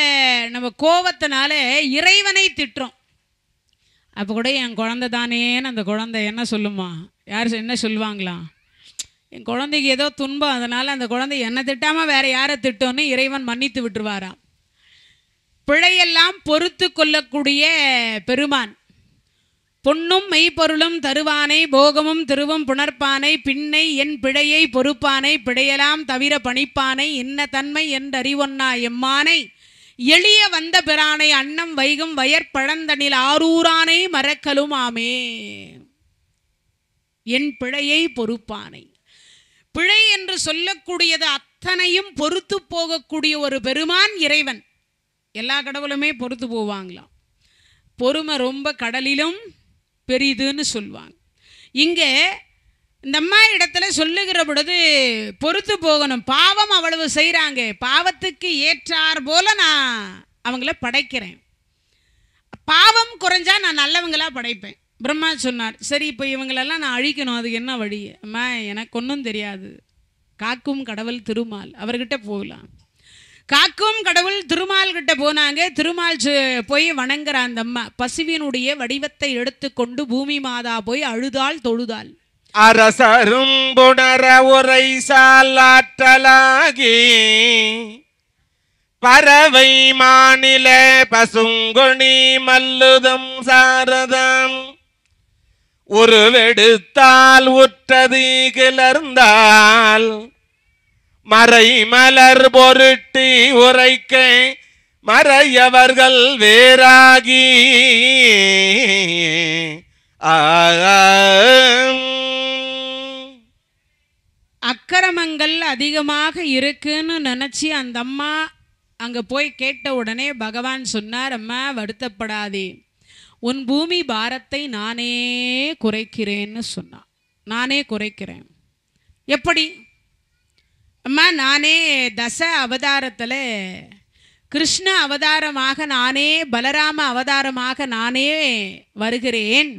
நம்ம கோபத்தினால இறைவனை திட்டுறோம் அப்போ கூட என் குழந்த தானேன்னு அந்த குழந்தை என்ன சொல்லுமா யார் என்ன சொல்லுவாங்களாம் என் குழந்தைக்கு ஏதோ துன்பம் அதனால் அந்த குழந்தை என்னை திட்டாமல் வேறு யாரை திட்டோன்னு இறைவன் மன்னித்து விட்டுருவாராம் பிழையெல்லாம் பொறுத்து கொள்ளக்கூடிய பெருமான் பொன்னும் மெய்ப்பொருளும் தருவானை போகமும் திருவும் புணர்ப்பானை பின்னை என் பிழையை பொறுப்பானை பிழையெல்லாம் தவிர பணிப்பானை இன்ன தன்மை என்றறிவொன்னா எம்மானை எளிய வந்த பிரானை அன்னம் வைகும் வயற்பழந்தனில் ஆரூரானை மறக்கலும் ஆமே என் பிழையை பொறுப்பானை பிழை என்று சொல்லக்கூடியது அத்தனையும் பொறுத்து போகக்கூடிய ஒரு பெருமான் இறைவன் எல்லா கடவுளுமே பொறுத்து போவாங்களாம் பொறுமை ரொம்ப கடலிலும் பெரிதுன்னு சொல்லுவாங்க இங்கே இந்த அம்மா இடத்துல சொல்லுகிற பொழுது பொறுத்து போகணும் பாவம் அவ்வளவு செய்கிறாங்க பாவத்துக்கு ஏற்றார் போல நான் அவங்கள படைக்கிறேன் பாவம் குறைஞ்சா நான் நல்லவங்களாக படைப்பேன் பிரம்மா சொன்னார் சரி இப்போ இவங்களெல்லாம் நான் அழிக்கணும் அதுக்கு என்ன வழி அம்மா எனக்கு ஒன்றும் தெரியாது காக்கும் கடவுள் திருமால் அவர்கிட்ட போகலாம் காக்கும் கடவுள் திருமால் கிட்ட போனாங்க திருமால் போய் வணங்குற அந்த அம்மா பசுவினுடைய வடிவத்தை எடுத்துக்கொண்டு பூமி மாதா போய் அழுதாள் தொழுதாள் அரசரும் புணர உரை சாலாற்றலாகி பறவை மாநில பசுங்கொணி மல்லுதம் சாரதம் ஒரு உற்றது கிளர்ந்தால் மறை மலர் பொருட்டி உரைக்க மறையவர்கள் வேறாகி அக்கிரமங்கள் அதிகமாக இருக்குன்னு நினச்சி அந்த அம்மா அங்கே போய் கேட்ட உடனே பகவான் சொன்னார் அம்மா வருத்தப்படாதே உன் பூமி பாரத்தை நானே குறைக்கிறேன்னு சொன்னான் நானே குறைக்கிறேன் எப்படி அம்மா நானே தச அவதாரத்தில் கிருஷ்ண அவதாரமாக நானே பலராம அவதாரமாக நானே வருகிறேன்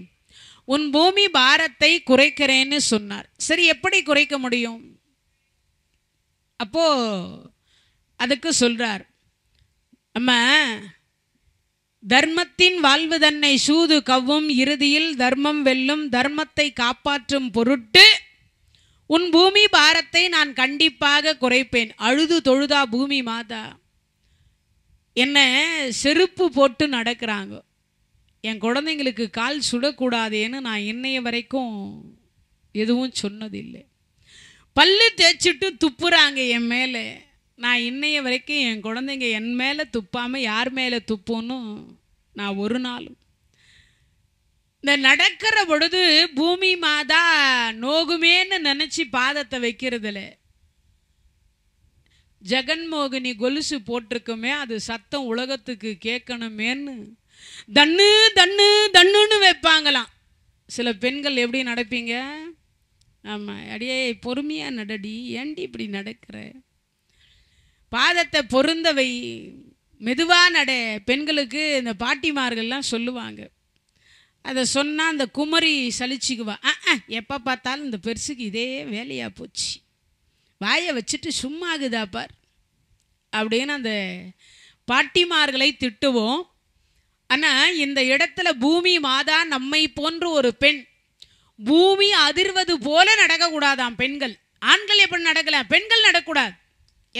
உன் பூமி பாரத்தை குறைக்கிறேன்னு சொன்னார் சரி எப்படி குறைக்க முடியும் அப்போ அதுக்கு சொல்றார் அம்மா தர்மத்தின் வாழ்வு தன்னை சூது கவ்வும் இறுதியில் தர்மம் வெல்லும் தர்மத்தை காப்பாற்றும் பொருட்டு உன் பூமி பாரத்தை நான் கண்டிப்பாக குறைப்பேன் அழுது தொழுதா பூமி மாதா என்ன செருப்பு போட்டு நடக்கிறாங்க என் குழந்தைங்களுக்கு கால் சுடக்கூடாதேன்னு நான் இன்னைய வரைக்கும் எதுவும் சொன்னதில்லை பல்லு தேய்ச்சிட்டு துப்புறாங்க என் மேலே நான் இன்னைய வரைக்கும் என் குழந்தைங்க என் மேலே துப்பாமல் யார் மேலே துப்புன்னு நான் ஒரு நாளும் இந்த நடக்கிற பொழுது பூமி மாதா நோகுமேன்னு நினச்சி பாதத்தை வைக்கிறதுல ஜெகன்மோகினி கொலுசு போட்டிருக்குமே அது சத்தம் உலகத்துக்கு கேட்கணுமேன்னு தண்ணு தண்ணு தண்ணுன்னு வைப்பாங்களாம் சில பெண்கள் எப்படி நடப்பீங்க ஆமாம் அடியே பொறுமையாக நடடி ஏண்டி இப்படி நடக்கிற பாதத்தை பொருந்த வை மெதுவாக நட பெண்களுக்கு இந்த பாட்டிமார்கள்லாம் சொல்லுவாங்க அதை சொன்னால் அந்த குமரி சலிச்சுக்குவா ஆ எப்போ பார்த்தாலும் இந்த பெருசுக்கு இதே வேலையாக போச்சு வாயை வச்சுட்டு சும்மா ஆகுதா பார் அப்படின்னு அந்த பாட்டிமார்களை திட்டுவோம் ஆனால் இந்த இடத்துல பூமி மாதா நம்மை போன்ற ஒரு பெண் பூமி அதிர்வது போல நடக்கக்கூடாதாம் பெண்கள் ஆண்கள் எப்படி நடக்கலாம் பெண்கள் நடக்கூடாது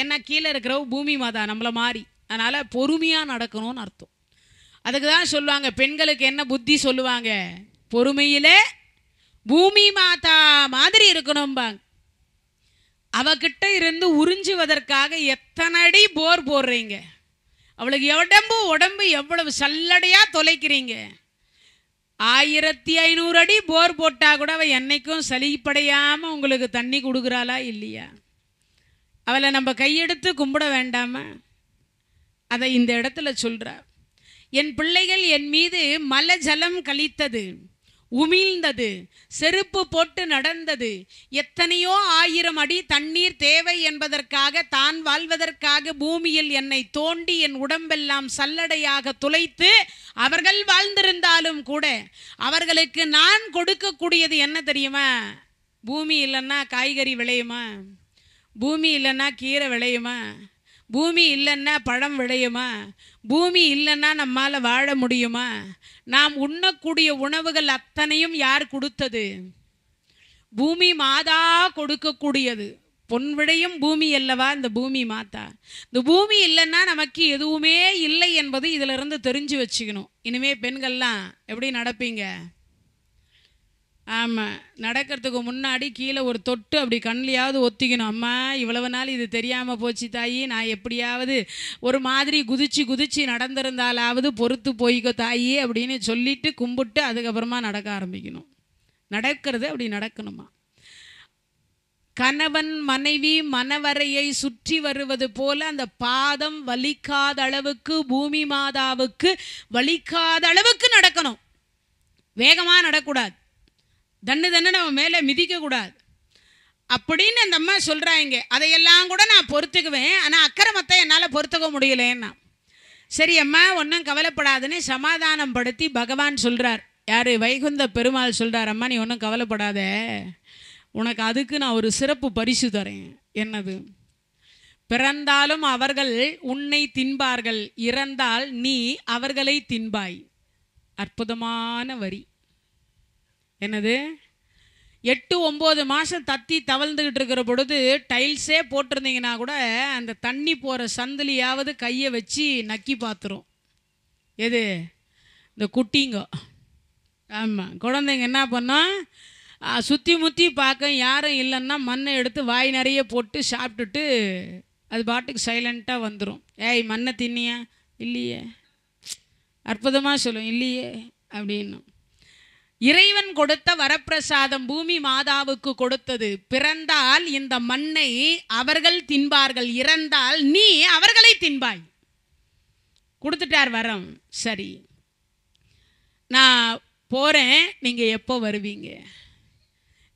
ஏன்னா கீழே இருக்கிறவ பூமி மாதா நம்மளை மாறி அதனால் பொறுமையாக நடக்கணும்னு அர்த்தம் அதுக்கு தான் சொல்லுவாங்க பெண்களுக்கு என்ன புத்தி சொல்லுவாங்க பொறுமையிலே பூமி மாதா மாதிரி இருக்கணும்பாங்க அவகிட்ட இருந்து உறிஞ்சுவதற்காக எத்தனை அடி போர் போடுறீங்க அவளுக்கு உடம்பு உடம்பு எவ்வளவு சல்லடையாக தொலைக்கிறீங்க ஆயிரத்தி ஐநூறு அடி போர் போட்டால் கூட அவள் என்றைக்கும் சளிப்படையாமல் உங்களுக்கு தண்ணி கொடுக்குறாளா இல்லையா அவளை நம்ம கையெடுத்து கும்பிட வேண்டாமா அதை இந்த இடத்துல சொல்கிறார் என் பிள்ளைகள் என் மீது மல ஜலம் கழித்தது உமிழ்ந்தது செருப்பு போட்டு நடந்தது எத்தனையோ ஆயிரம் அடி தண்ணீர் தேவை என்பதற்காக தான் வாழ்வதற்காக பூமியில் என்னை தோண்டி என் உடம்பெல்லாம் சல்லடையாக துளைத்து அவர்கள் வாழ்ந்திருந்தாலும் கூட அவர்களுக்கு நான் கொடுக்கக்கூடியது என்ன தெரியுமா பூமி இல்லைன்னா காய்கறி விளையுமா பூமி இல்லைன்னா கீரை விளையுமா பூமி இல்லைன்னா பழம் விளையுமா பூமி இல்லைன்னா நம்மால் வாழ முடியுமா நாம் உண்ணக்கூடிய உணவுகள் அத்தனையும் யார் கொடுத்தது பூமி மாதா கொடுக்கக்கூடியது பொன் விடையும் பூமி அல்லவா இந்த பூமி மாத்தா இந்த பூமி இல்லைன்னா நமக்கு எதுவுமே இல்லை என்பது இதிலிருந்து தெரிஞ்சு வச்சுக்கணும் இனிமே பெண்கள்லாம் எப்படி நடப்பீங்க ஆமாம் நடக்கிறதுக்கு முன்னாடி கீழே ஒரு தொட்டு அப்படி கண்ணிலையாவது ஒத்திக்கணும் அம்மா இவ்வளவு நாள் இது தெரியாமல் போச்சு தாயி நான் எப்படியாவது ஒரு மாதிரி குதிச்சு குதிச்சு நடந்திருந்தாலாவது பொறுத்து போய்க்கோ தாயி அப்படின்னு சொல்லிட்டு கும்பிட்டு அதுக்கப்புறமா நடக்க ஆரம்பிக்கணும் நடக்கிறது அப்படி நடக்கணுமா கணவன் மனைவி மனவரையை சுற்றி வருவது போல அந்த பாதம் வலிக்காத அளவுக்கு பூமி மாதாவுக்கு வலிக்காத அளவுக்கு நடக்கணும் வேகமாக நடக்கூடாது தன்னு தன்னு நம்ம மேலே மிதிக்கக்கூடாது அப்படின்னு அந்த அம்மா சொல்கிறாங்க அதையெல்லாம் கூட நான் பொறுத்துக்குவேன் ஆனால் அக்கிரமத்தை என்னால் பொறுத்துக்க முடியலன்னா சரி அம்மா ஒன்றும் கவலைப்படாதுன்னு சமாதானம் படுத்தி பகவான் சொல்கிறார் யார் வைகுந்த பெருமாள் சொல்கிறார் அம்மா நீ ஒன்றும் கவலைப்படாத உனக்கு அதுக்கு நான் ஒரு சிறப்பு பரிசு தரேன் என்னது பிறந்தாலும் அவர்கள் உன்னை தின்பார்கள் இறந்தால் நீ அவர்களை தின்பாய் அற்புதமான வரி என்னது எட்டு ஒம்பது மாதம் தத்தி தவழ்ந்துக்கிட்டு இருக்கிற பொழுது டைல்ஸே போட்டிருந்தீங்கன்னா கூட அந்த தண்ணி போகிற சந்திலியாவது கையை வச்சு நக்கி பார்த்துரும் எது இந்த குட்டிங்க ஆமாம் குழந்தைங்க என்ன பண்ணோம் சுற்றி முற்றி பார்க்க யாரும் இல்லைன்னா மண்ணை எடுத்து வாய் நிறைய போட்டு சாப்பிட்டுட்டு அது பாட்டுக்கு சைலண்ட்டாக வந்துடும் ஏய் மண்ணை தின்னியா இல்லையே அற்புதமாக சொல்லும் இல்லையே அப்படின்னும் இறைவன் கொடுத்த வரப்பிரசாதம் பூமி மாதாவுக்கு கொடுத்தது பிறந்தால் இந்த மண்ணை அவர்கள் தின்பார்கள் இறந்தால் நீ அவர்களை தின்பாய் கொடுத்துட்டார் வரம் சரி நான் போகிறேன் நீங்கள் எப்போ வருவீங்க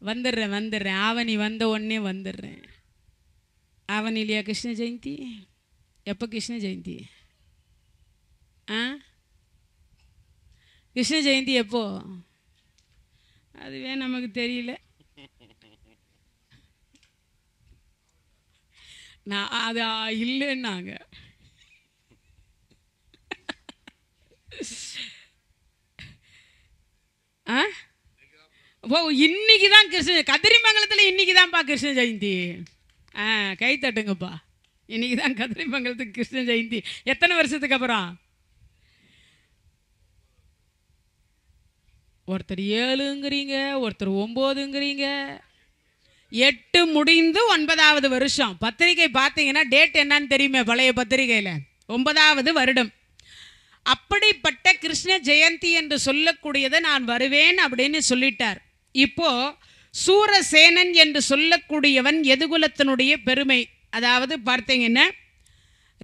வந்துடுறேன் வந்துடுறேன் ஆவணி வந்த உடனே வந்துடுறேன் ஆவணி இல்லையா கிருஷ்ண ஜெயந்தி எப்போ கிருஷ்ண ஜெயந்தி ஆ கிருஷ்ண ஜெயந்தி எப்போது அதுவே நமக்கு தெரியல நான் அது இல்லைன்னாங்க ஆ ஓ இன்னைக்கு தான் கிருஷ்ண கதிரிமங்கலத்தில் இன்னைக்கு தான்ப்பா கிருஷ்ண ஜெயந்தி ஆ கை தட்டுங்கப்பா இன்னைக்கு தான் கதிரிமங்கலத்துக்கு கிருஷ்ண ஜெயந்தி எத்தனை வருஷத்துக்கு அப்புறம் ஒருத்தர் ஏழுங்கிறீங்க ஒருத்தர் ஒம்போதுங்கிறீங்க எட்டு முடிந்து ஒன்பதாவது வருஷம் பத்திரிகை பார்த்தீங்கன்னா டேட் என்னன்னு தெரியுமே பழைய பத்திரிகையில் ஒன்பதாவது வருடம் அப்படிப்பட்ட கிருஷ்ண ஜெயந்தி என்று சொல்லக்கூடியதை நான் வருவேன் அப்படின்னு சொல்லிட்டார் இப்போ சூரசேனன் என்று சொல்லக்கூடியவன் எதுகுலத்தினுடைய பெருமை அதாவது பார்த்தீங்கன்னா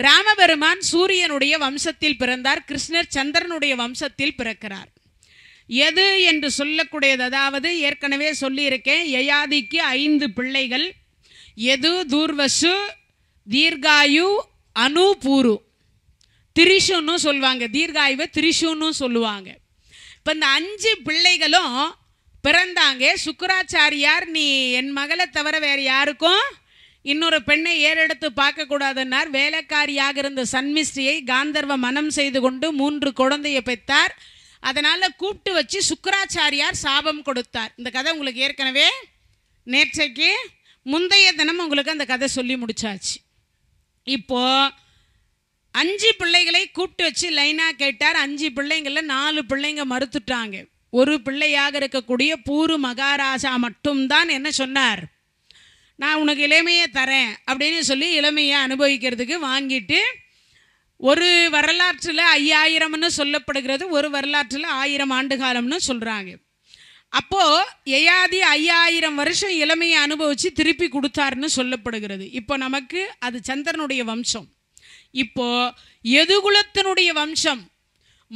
ராமபெருமான் சூரியனுடைய வம்சத்தில் பிறந்தார் கிருஷ்ணர் சந்திரனுடைய வம்சத்தில் பிறக்கிறார் எது என்று சொல்லக்கூடியது அதாவது ஏற்கனவே சொல்லியிருக்கேன் யயாதிக்கு ஐந்து பிள்ளைகள் எது தூர்வசு தீர்காயு அனுபூரு திரிஷுன்னு சொல்லுவாங்க தீர்காயுவை திரிஷுன்னு சொல்லுவாங்க இப்போ இந்த அஞ்சு பிள்ளைகளும் பிறந்தாங்க சுக்கராச்சாரியார் நீ என் மகளை தவிர வேறு யாருக்கும் இன்னொரு பெண்ணை ஏறெடுத்து பார்க்கக்கூடாதுன்னார் வேலைக்காரியாக இருந்த சன்மிஸ்டியை காந்தர்வ மனம் செய்து கொண்டு மூன்று குழந்தையை பெற்றார் அதனால் கூப்பிட்டு வச்சு சுக்கராச்சாரியார் சாபம் கொடுத்தார் இந்த கதை உங்களுக்கு ஏற்கனவே நேற்றைக்கு முந்தைய தினம் உங்களுக்கு அந்த கதை சொல்லி முடிச்சாச்சு இப்போது அஞ்சு பிள்ளைகளை கூப்பிட்டு வச்சு லைனாக கேட்டார் அஞ்சு பிள்ளைங்களில் நாலு பிள்ளைங்க மறுத்துட்டாங்க ஒரு பிள்ளையாக இருக்கக்கூடிய பூரு மகாராஜா மட்டும்தான் என்ன சொன்னார் நான் உனக்கு இளமையை தரேன் அப்படின்னு சொல்லி இளமையை அனுபவிக்கிறதுக்கு வாங்கிட்டு ஒரு வரலாற்றில் ஐயாயிரம்னு சொல்லப்படுகிறது ஒரு வரலாற்றில் ஆயிரம் ஆண்டு காலம்னு சொல்கிறாங்க அப்போது எயாதி ஐயாயிரம் வருஷம் இளமையை அனுபவித்து திருப்பி கொடுத்தாருன்னு சொல்லப்படுகிறது இப்போ நமக்கு அது சந்திரனுடைய வம்சம் இப்போது எதுகுலத்தினுடைய வம்சம்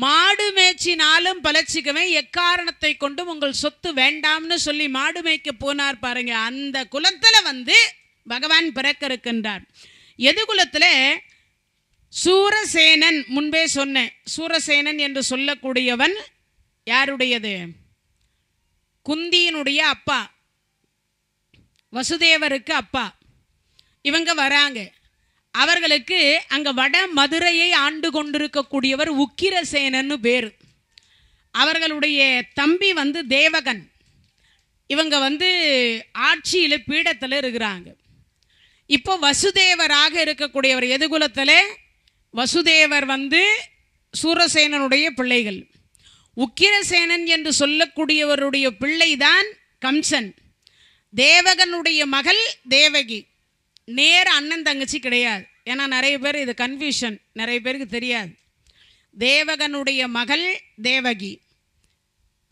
மாடு மேய்ச்சினாலும் பழச்சிக்கவே எக்காரணத்தை கொண்டும் உங்கள் சொத்து வேண்டாம்னு சொல்லி மாடு மேய்க்க போனார் பாருங்க அந்த குலத்தில் வந்து பகவான் பிறக்க இருக்கின்றார் எது குலத்தில் சூரசேனன் முன்பே சொன்னேன் சூரசேனன் என்று சொல்லக்கூடியவன் யாருடையது குந்தியினுடைய அப்பா வசுதேவருக்கு அப்பா இவங்க வராங்க அவர்களுக்கு அங்கே வட மதுரையை ஆண்டு கொண்டிருக்கக்கூடியவர் உக்கிரசேனன்னு பேர் அவர்களுடைய தம்பி வந்து தேவகன் இவங்க வந்து ஆட்சியில் பீடத்தில் இருக்கிறாங்க இப்போ வசுதேவராக இருக்கக்கூடியவர் எதுகுலத்தில் வசுதேவர் வந்து சூரசேனனுடைய பிள்ளைகள் உக்கிரசேனன் என்று சொல்லக்கூடியவருடைய பிள்ளைதான் கம்சன் தேவகனுடைய மகள் தேவகி நேர அண்ணன் தங்கச்சி கிடையாது ஏன்னா நிறைய பேர் இது கன்ஃபியூஷன் நிறைய பேருக்கு தெரியாது தேவகனுடைய மகள் தேவகி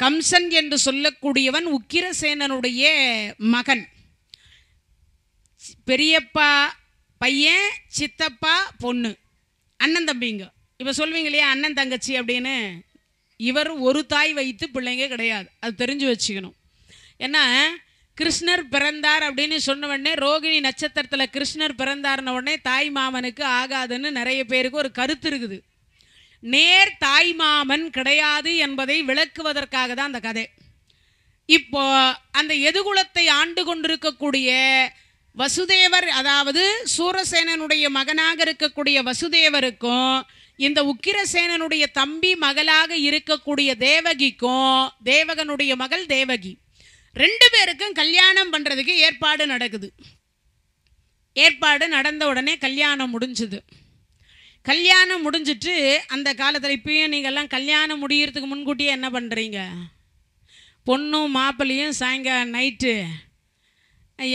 கம்சன் என்று சொல்லக்கூடியவன் உக்கிரசேனனுடைய மகன் பெரியப்பா பையன் சித்தப்பா பொண்ணு அண்ணன் தம்பிங்க இப்போ சொல்வீங்க இல்லையா அண்ணன் தங்கச்சி அப்படின்னு இவர் ஒரு தாய் வைத்து பிள்ளைங்க கிடையாது அது தெரிஞ்சு வச்சுக்கணும் ஏன்னா கிருஷ்ணர் பிறந்தார் அப்படின்னு சொன்ன உடனே ரோகிணி நட்சத்திரத்தில் கிருஷ்ணர் பிறந்தார்ன உடனே தாய் மாமனுக்கு ஆகாதுன்னு நிறைய பேருக்கு ஒரு கருத்து இருக்குது நேர் தாய் மாமன் கிடையாது என்பதை விளக்குவதற்காக தான் அந்த கதை இப்போ அந்த எதுகுலத்தை ஆண்டு கொண்டிருக்கக்கூடிய வசுதேவர் அதாவது சூரசேனனுடைய மகனாக இருக்கக்கூடிய வசுதேவருக்கும் இந்த உக்கிரசேனனுடைய தம்பி மகளாக இருக்கக்கூடிய தேவகிக்கும் தேவகனுடைய மகள் தேவகி ரெண்டு பேருக்கும் கல்யாணம் பண்ணுறதுக்கு ஏற்பாடு நடக்குது ஏற்பாடு நடந்த உடனே கல்யாணம் முடிஞ்சுது கல்யாணம் முடிஞ்சிட்டு அந்த காலத்தில் இப்பயும் நீங்கள்லாம் கல்யாணம் முடிகிறதுக்கு முன்கூட்டியே என்ன பண்ணுறீங்க பொண்ணும் மாப்பிள்ளையும் சாயங்காலம் நைட்டு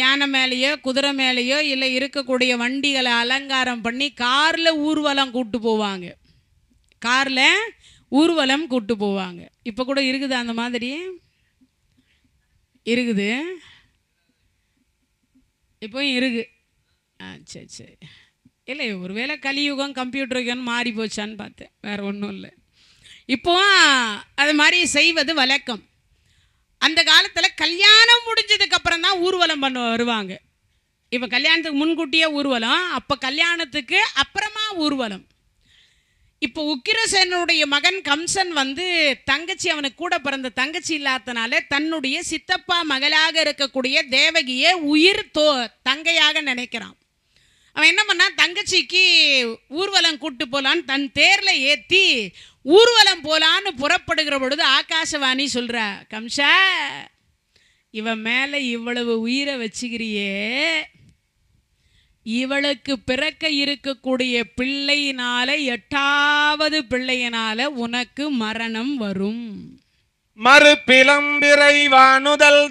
யானை மேலேயோ குதிரை மேலேயோ இல்லை இருக்கக்கூடிய வண்டிகளை அலங்காரம் பண்ணி காரில் ஊர்வலம் கூப்பிட்டு போவாங்க காரில் ஊர்வலம் கூப்பிட்டு போவாங்க இப்போ கூட இருக்குது அந்த மாதிரி இருக்குது இப்போவும் இருக்கு ஆ சரி சரி இல்லை ஒருவேளை கலியுகம் கம்ப்யூட்டர் யுகம் மாறி போச்சான்னு பார்த்தேன் வேறு ஒன்றும் இல்லை இப்போ அது மாதிரி செய்வது வழக்கம் அந்த காலத்தில் கல்யாணம் முடிஞ்சதுக்கு அப்புறம் தான் ஊர்வலம் பண்ண வருவாங்க இப்போ கல்யாணத்துக்கு முன்கூட்டியே ஊர்வலம் அப்போ கல்யாணத்துக்கு அப்புறமா ஊர்வலம் இப்போ உக்கிரசேனனுடைய மகன் கம்சன் வந்து தங்கச்சி அவனுக்கு கூட பிறந்த தங்கச்சி இல்லாதனால தன்னுடைய சித்தப்பா மகளாக இருக்கக்கூடிய தேவகியை உயிர் தோ தங்கையாக நினைக்கிறான் அவன் என்ன பண்ணான் தங்கச்சிக்கு ஊர்வலம் கூட்டு போகலான்னு தன் தேரில் ஏற்றி ஊர்வலம் போகலான்னு புறப்படுகிற பொழுது ஆகாசவாணி சொல்கிறா கம்சா இவன் மேலே இவ்வளவு உயிரை வச்சுக்கிறியே இவளுக்கு பிறக்க இருக்கக்கூடிய பிள்ளையினால எட்டாவது பிள்ளையினால உனக்கு மரணம் வரும் மறுபிளம்பிறை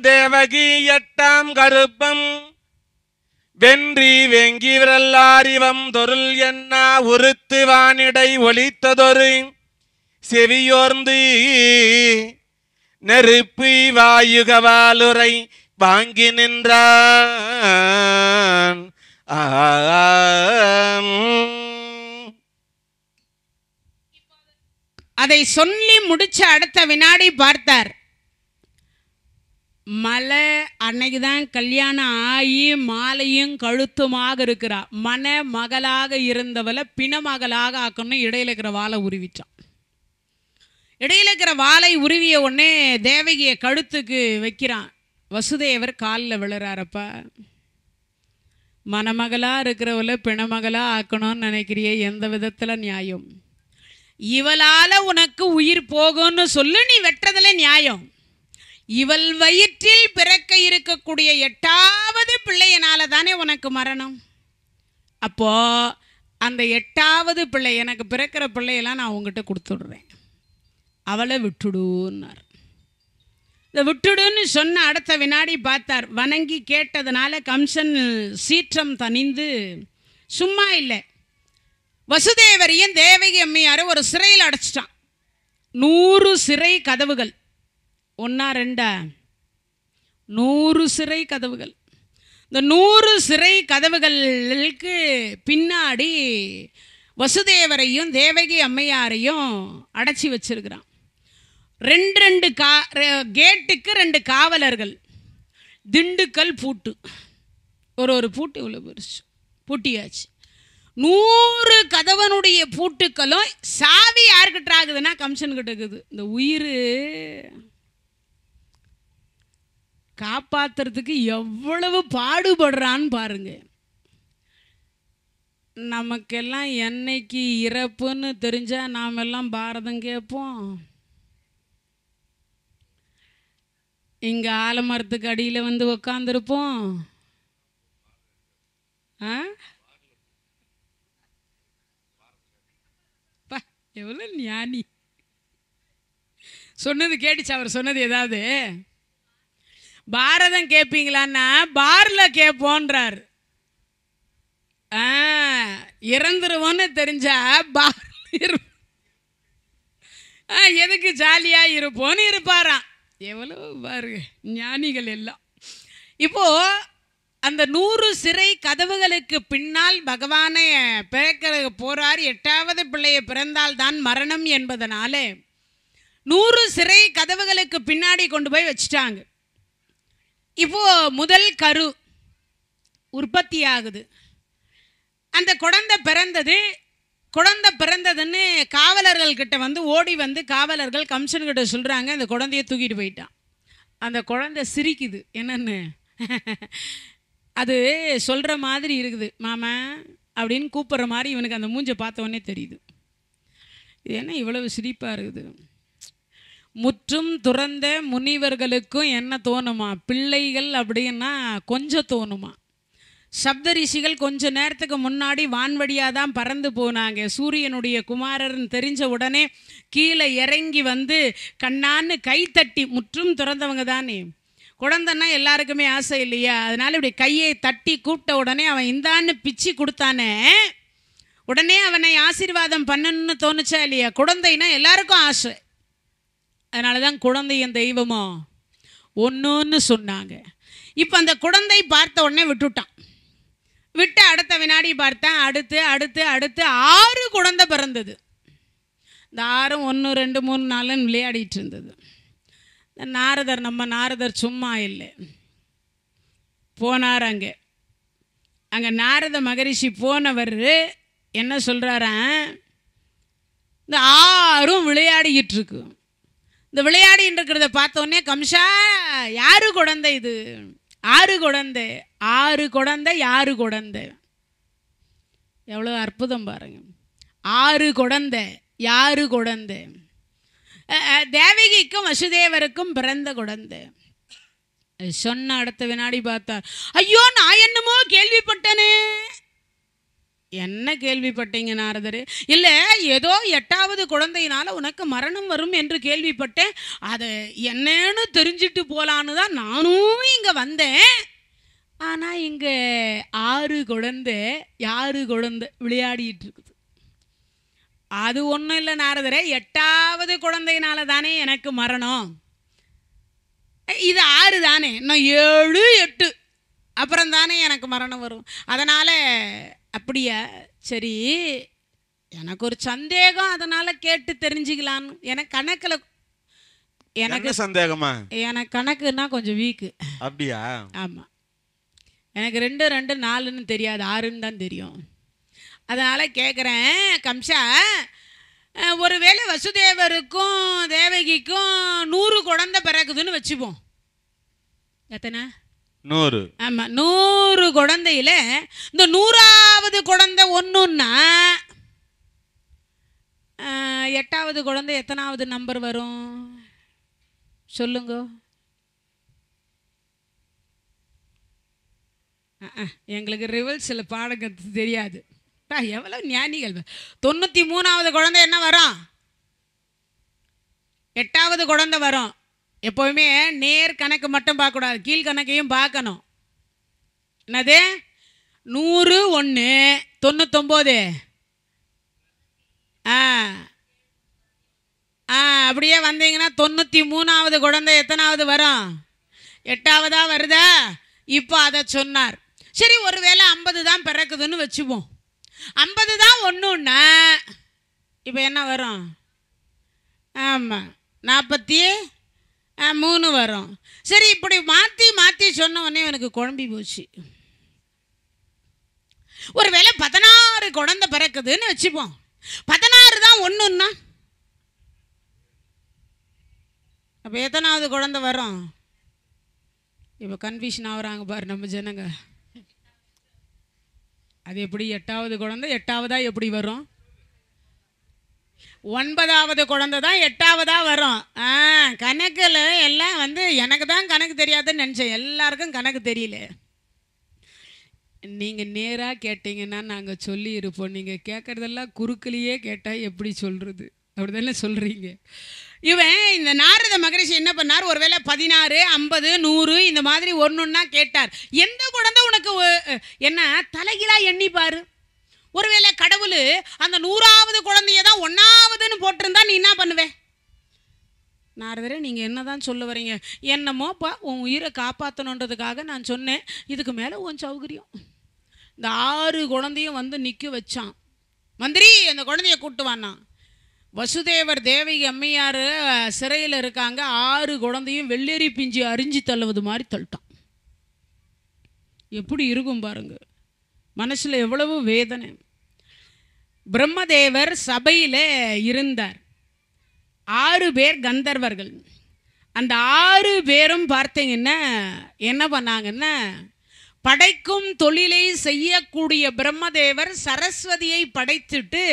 தேவகி எட்டாம் கருப்பம் வென்றி வெங்கி விரல்லாரிவம் தொருள் என்னா உறுத்து வானிடை ஒழித்ததொரு செவியோர்ந்து நெருப்பு வாயுகவாலுரை வாங்கி நின்றான் அதை சொல்லி முடிச்ச அடுத்த வினாடி பார்த்தார் மலை அன்னைக்கு தான் கல்யாணம் ஆகி மாலையும் கழுத்துமாக இருக்கிறா மன மகளாக இருந்தவளை பிணமகளாக ஆக்கணும் இடையில இருக்கிற வாழை உருவிச்சான் இடையில இருக்கிற வாழை உருவிய உடனே தேவகியை கழுத்துக்கு வைக்கிறான் வசுதேவர் காலில் விழுறாரப்பா மணமகளாக இருக்கிறவளை பிணமகளாக ஆக்கணும்னு நினைக்கிறிய எந்த விதத்தில் நியாயம் இவளால் உனக்கு உயிர் போகும்னு சொல்லு நீ வெட்டுறதுல நியாயம் இவள் வயிற்றில் பிறக்க இருக்கக்கூடிய எட்டாவது பிள்ளையனால தானே உனக்கு மரணம் அப்போ அந்த எட்டாவது பிள்ளை எனக்கு பிறக்கிற பிள்ளையெல்லாம் நான் உங்ககிட்ட கொடுத்துடுறேன் அவளை விட்டுடுன்னார் இந்த விட்டுடுன்னு சொன்ன அடுத்த வினாடி பார்த்தார் வணங்கி கேட்டதுனால கம்சன் சீற்றம் தணிந்து சும்மா இல்லை வசுதேவரியும் தேவகி அம்மையாரும் ஒரு சிறையில் அடைச்சிட்டான் நூறு சிறை கதவுகள் ஒன்றா ரெண்டா நூறு சிறை கதவுகள் இந்த நூறு சிறை கதவுகளுக்கு பின்னாடி வசுதேவரையும் தேவகி அம்மையாரையும் அடைச்சி வச்சிருக்கிறான் ரெண்டு ரெண்டு கா கேட்டுக்கு ரெண்டு காவலர்கள் திண்டுக்கல் பூட்டு ஒரு ஒரு பூட்டு இவ்வளோ பெருசு பூட்டியாச்சு நூறு கதவனுடைய பூட்டுக்களும் சாவி யாருக்கிட்ட ஆகுதுன்னா கமிஷன்கிட்ட இருக்குது இந்த உயிர் காப்பாற்றுறதுக்கு எவ்வளவு பாடுபடுறான்னு பாருங்க நமக்கெல்லாம் என்னைக்கு இறப்புன்னு தெரிஞ்சால் நாம் எல்லாம் பாரதம் கேட்போம் இங்கே ஆலமரத்துக்கு அடியில் வந்து உக்காந்துருப்போம் எவ்வளோ ஞானி சொன்னது கேட்டுச்சு அவர் சொன்னது ஏதாவது பாரதம் கேட்பீங்களான்னா பாரில் கேட்போன்றார் இறந்துருவோன்னு தெரிஞ்சா பார் எதுக்கு ஜாலியாக இருப்போன்னு இருப்பாராம் எவ்வளோ பாருங்க ஞானிகள் எல்லாம் இப்போது அந்த நூறு சிறை கதவுகளுக்கு பின்னால் பகவானை பிறக்க போகிறார் எட்டாவது பிள்ளையை பிறந்தால் தான் மரணம் என்பதனாலே நூறு சிறை கதவுகளுக்கு பின்னாடி கொண்டு போய் வச்சுட்டாங்க இப்போது முதல் கரு உற்பத்தி ஆகுது அந்த குழந்தை பிறந்தது குழந்தை பிறந்ததுன்னு காவலர்கள் கிட்ட வந்து ஓடி வந்து காவலர்கள் கிட்ட சொல்கிறாங்க அந்த குழந்தைய தூக்கிட்டு போயிட்டான் அந்த குழந்தை சிரிக்குது என்னென்னு அது சொல்கிற மாதிரி இருக்குது மாமா அப்படின்னு கூப்பிட்ற மாதிரி இவனுக்கு அந்த மூஞ்சை பார்த்தோன்னே தெரியுது இது என்ன இவ்வளவு சிரிப்பாக இருக்குது முற்றும் துறந்த முனிவர்களுக்கும் என்ன தோணுமா பிள்ளைகள் அப்படின்னா கொஞ்சம் தோணுமா சப்த ரிஷிகள் கொஞ்ச நேரத்துக்கு முன்னாடி வான்வழியாக தான் பறந்து போனாங்க சூரியனுடைய குமாரர்னு தெரிஞ்ச உடனே கீழே இறங்கி வந்து கண்ணான்னு கைத்தட்டி முற்றும் துறந்தவங்க தானே குழந்தைன்னா எல்லாருக்குமே ஆசை இல்லையா அதனால இப்படி கையை தட்டி கூப்பிட்ட உடனே அவன் இந்தான்னு பிச்சு கொடுத்தானே உடனே அவனை ஆசீர்வாதம் பண்ணணும்னு தோணுச்சா இல்லையா குழந்தைன்னா எல்லாருக்கும் ஆசை அதனால தான் குழந்தையின் தெய்வமோ ஒன்றுன்னு சொன்னாங்க இப்போ அந்த குழந்தை பார்த்த உடனே விட்டுட்டான் விட்டு அடுத்த வினாடி பார்த்தேன் அடுத்து அடுத்து அடுத்து ஆறு குழந்தை பிறந்தது இந்த ஆறும் ஒன்று ரெண்டு மூணு நாளுன்னு விளையாடிட்டு இருந்தது இந்த நாரதர் நம்ம நாரதர் சும்மா இல்லை போனார் அங்கே அங்கே நாரத மகரிஷி போனவர் என்ன சொல்கிறாரன் இந்த ஆறும் விளையாடிக்கிட்டு இருக்கு இந்த விளையாடின்னு இருக்கிறத பார்த்தோன்னே கம்ஷா யாரு குழந்தை இது ஆறு குழந்தை ஆறு குழந்தை யாரு குழந்தை எவ்வளோ அற்புதம் பாருங்க ஆறு குழந்தை யாரு குழந்தை தேவகிக்கும் வசுதேவருக்கும் பிறந்த குழந்தை சொன்ன அடுத்த வினாடி பார்த்தார் ஐயோ நான் என்னமோ கேள்விப்பட்டனே என்ன கேள்விப்பட்டீங்க நாரதரு இல்லை ஏதோ எட்டாவது குழந்தையினால் உனக்கு மரணம் வரும் என்று கேள்விப்பட்டேன் அதை என்னன்னு தெரிஞ்சிட்டு போலான்னு தான் நானும் இங்கே வந்தேன் ஆனால் இங்கே ஆறு குழந்தை யாரு குழந்தை விளையாடிட்டு இருக்குது அது ஒன்றும் இல்லை நாரதரே எட்டாவது குழந்தையினால தானே எனக்கு மரணம் இது ஆறு தானே இன்னும் ஏழு எட்டு அப்புறம் தானே எனக்கு மரணம் வரும் அதனால் அப்படியா சரி எனக்கு ஒரு சந்தேகம் அதனால கேட்டு தெரிஞ்சுக்கலான்னு எனக்கு கணக்கில் எனக்கு சந்தேகமா எனக்கு கணக்குன்னா கொஞ்சம் வீக்கு அப்படியா ஆமாம் எனக்கு ரெண்டு ரெண்டு நாலுன்னு தெரியாது ஆறுன்னு தான் தெரியும் அதனால் கேட்குறேன் கம்சா ஒருவேளை வசுதேவருக்கும் தேவகிக்கும் நூறு குழந்த பிறகுதுன்னு வச்சுப்போம் எத்தனை நூறு ஆமா நூறு குழந்தையில இந்த நூறாவது குழந்தை ஒன்றுன்னா எட்டாவது குழந்தை எத்தனாவது நம்பர் வரும் சொல்லுங்க எங்களுக்கு ரிவல்ஸில் பாடம் தெரியாது எவ்வளோ ஞானிகள் தொண்ணூற்றி மூணாவது குழந்தை என்ன வரும் எட்டாவது குழந்தை வரும் எப்போவுமே நேர் கணக்கு மட்டும் பார்க்கக்கூடாது கீழ்கணக்கையும் பார்க்கணும் என்னது நூறு ஒன்று தொண்ணூத்தொம்போது ஆ ஆ அப்படியே வந்தீங்கன்னா தொண்ணூற்றி மூணாவது குழந்தை எத்தனாவது வரும் எட்டாவதாக வருதா இப்போ அதை சொன்னார் சரி ஒருவேளை ஐம்பது தான் பிறக்குதுன்னு வச்சுப்போம் ஐம்பது தான் ஒன்றுன்னா இப்போ என்ன வரும் ஆமாம் நாற்பத்தி மூணு வரும் சரி இப்படி மாற்றி மாற்றி சொன்ன உடனே எனக்கு குழம்பி போச்சு ஒரு வேளை பதினாறு குழந்தை பிறக்குதுன்னு வச்சுப்போம் பதினாறு தான் ஒன்றுன்னா அப்போ எத்தனாவது குழந்தை வரும் இப்போ கன்ஃபியூஷன் ஆகுறாங்க பாரு நம்ம ஜனங்க அது எப்படி எட்டாவது குழந்தை எட்டாவதாக எப்படி வரும் ஒன்பதாவது குழந்தை தான் எட்டாவதாக வரும் கணக்கில் எல்லாம் வந்து எனக்கு தான் கணக்கு தெரியாதுன்னு நினச்சேன் எல்லாருக்கும் கணக்கு தெரியல நீங்கள் நேராக கேட்டிங்கன்னா நாங்கள் சொல்லி இருப்போம் நீங்கள் கேட்குறதெல்லாம் குறுக்கிலேயே கேட்டால் எப்படி சொல்கிறது அப்படிதான் சொல்கிறீங்க இவன் இந்த நாரத மகரிஷி என்ன பண்ணார் ஒருவேளை பதினாறு ஐம்பது நூறு இந்த மாதிரி ஒன்று ஒன்றா கேட்டார் எந்த குழந்தை உனக்கு என்ன தலைகிலா எண்ணிப்பார் ஒருவேளை கடவுள் அந்த நூறாவது குழந்தைய தான் ஒன்றாவதுன்னு போட்டிருந்தா நீ என்ன பண்ணுவேன் நாரதரே நீங்கள் என்ன தான் சொல்ல வரீங்க என்னமோப்பா உன் உயிரை காப்பாற்றணுன்றதுக்காக நான் சொன்னேன் இதுக்கு மேலே உன் சௌகரியம் இந்த ஆறு குழந்தையும் வந்து நிற்க வச்சான் மந்திரி அந்த குழந்தைய கூட்டுவானா வசுதேவர் தேவி அம்மையார் சிறையில் இருக்காங்க ஆறு குழந்தையும் வெள்ளேரி பிஞ்சு அரிஞ்சு தள்ளுவது மாதிரி தள்ளிட்டான் எப்படி இருக்கும் பாருங்க மனசில் எவ்வளவு வேதனை பிரம்மதேவர் சபையில் இருந்தார் ஆறு பேர் கந்தர்வர்கள் அந்த ஆறு பேரும் பார்த்தீங்கன்னா என்ன பண்ணாங்கன்னா படைக்கும் தொழிலை செய்யக்கூடிய பிரம்மதேவர் சரஸ்வதியை படைத்துட்டு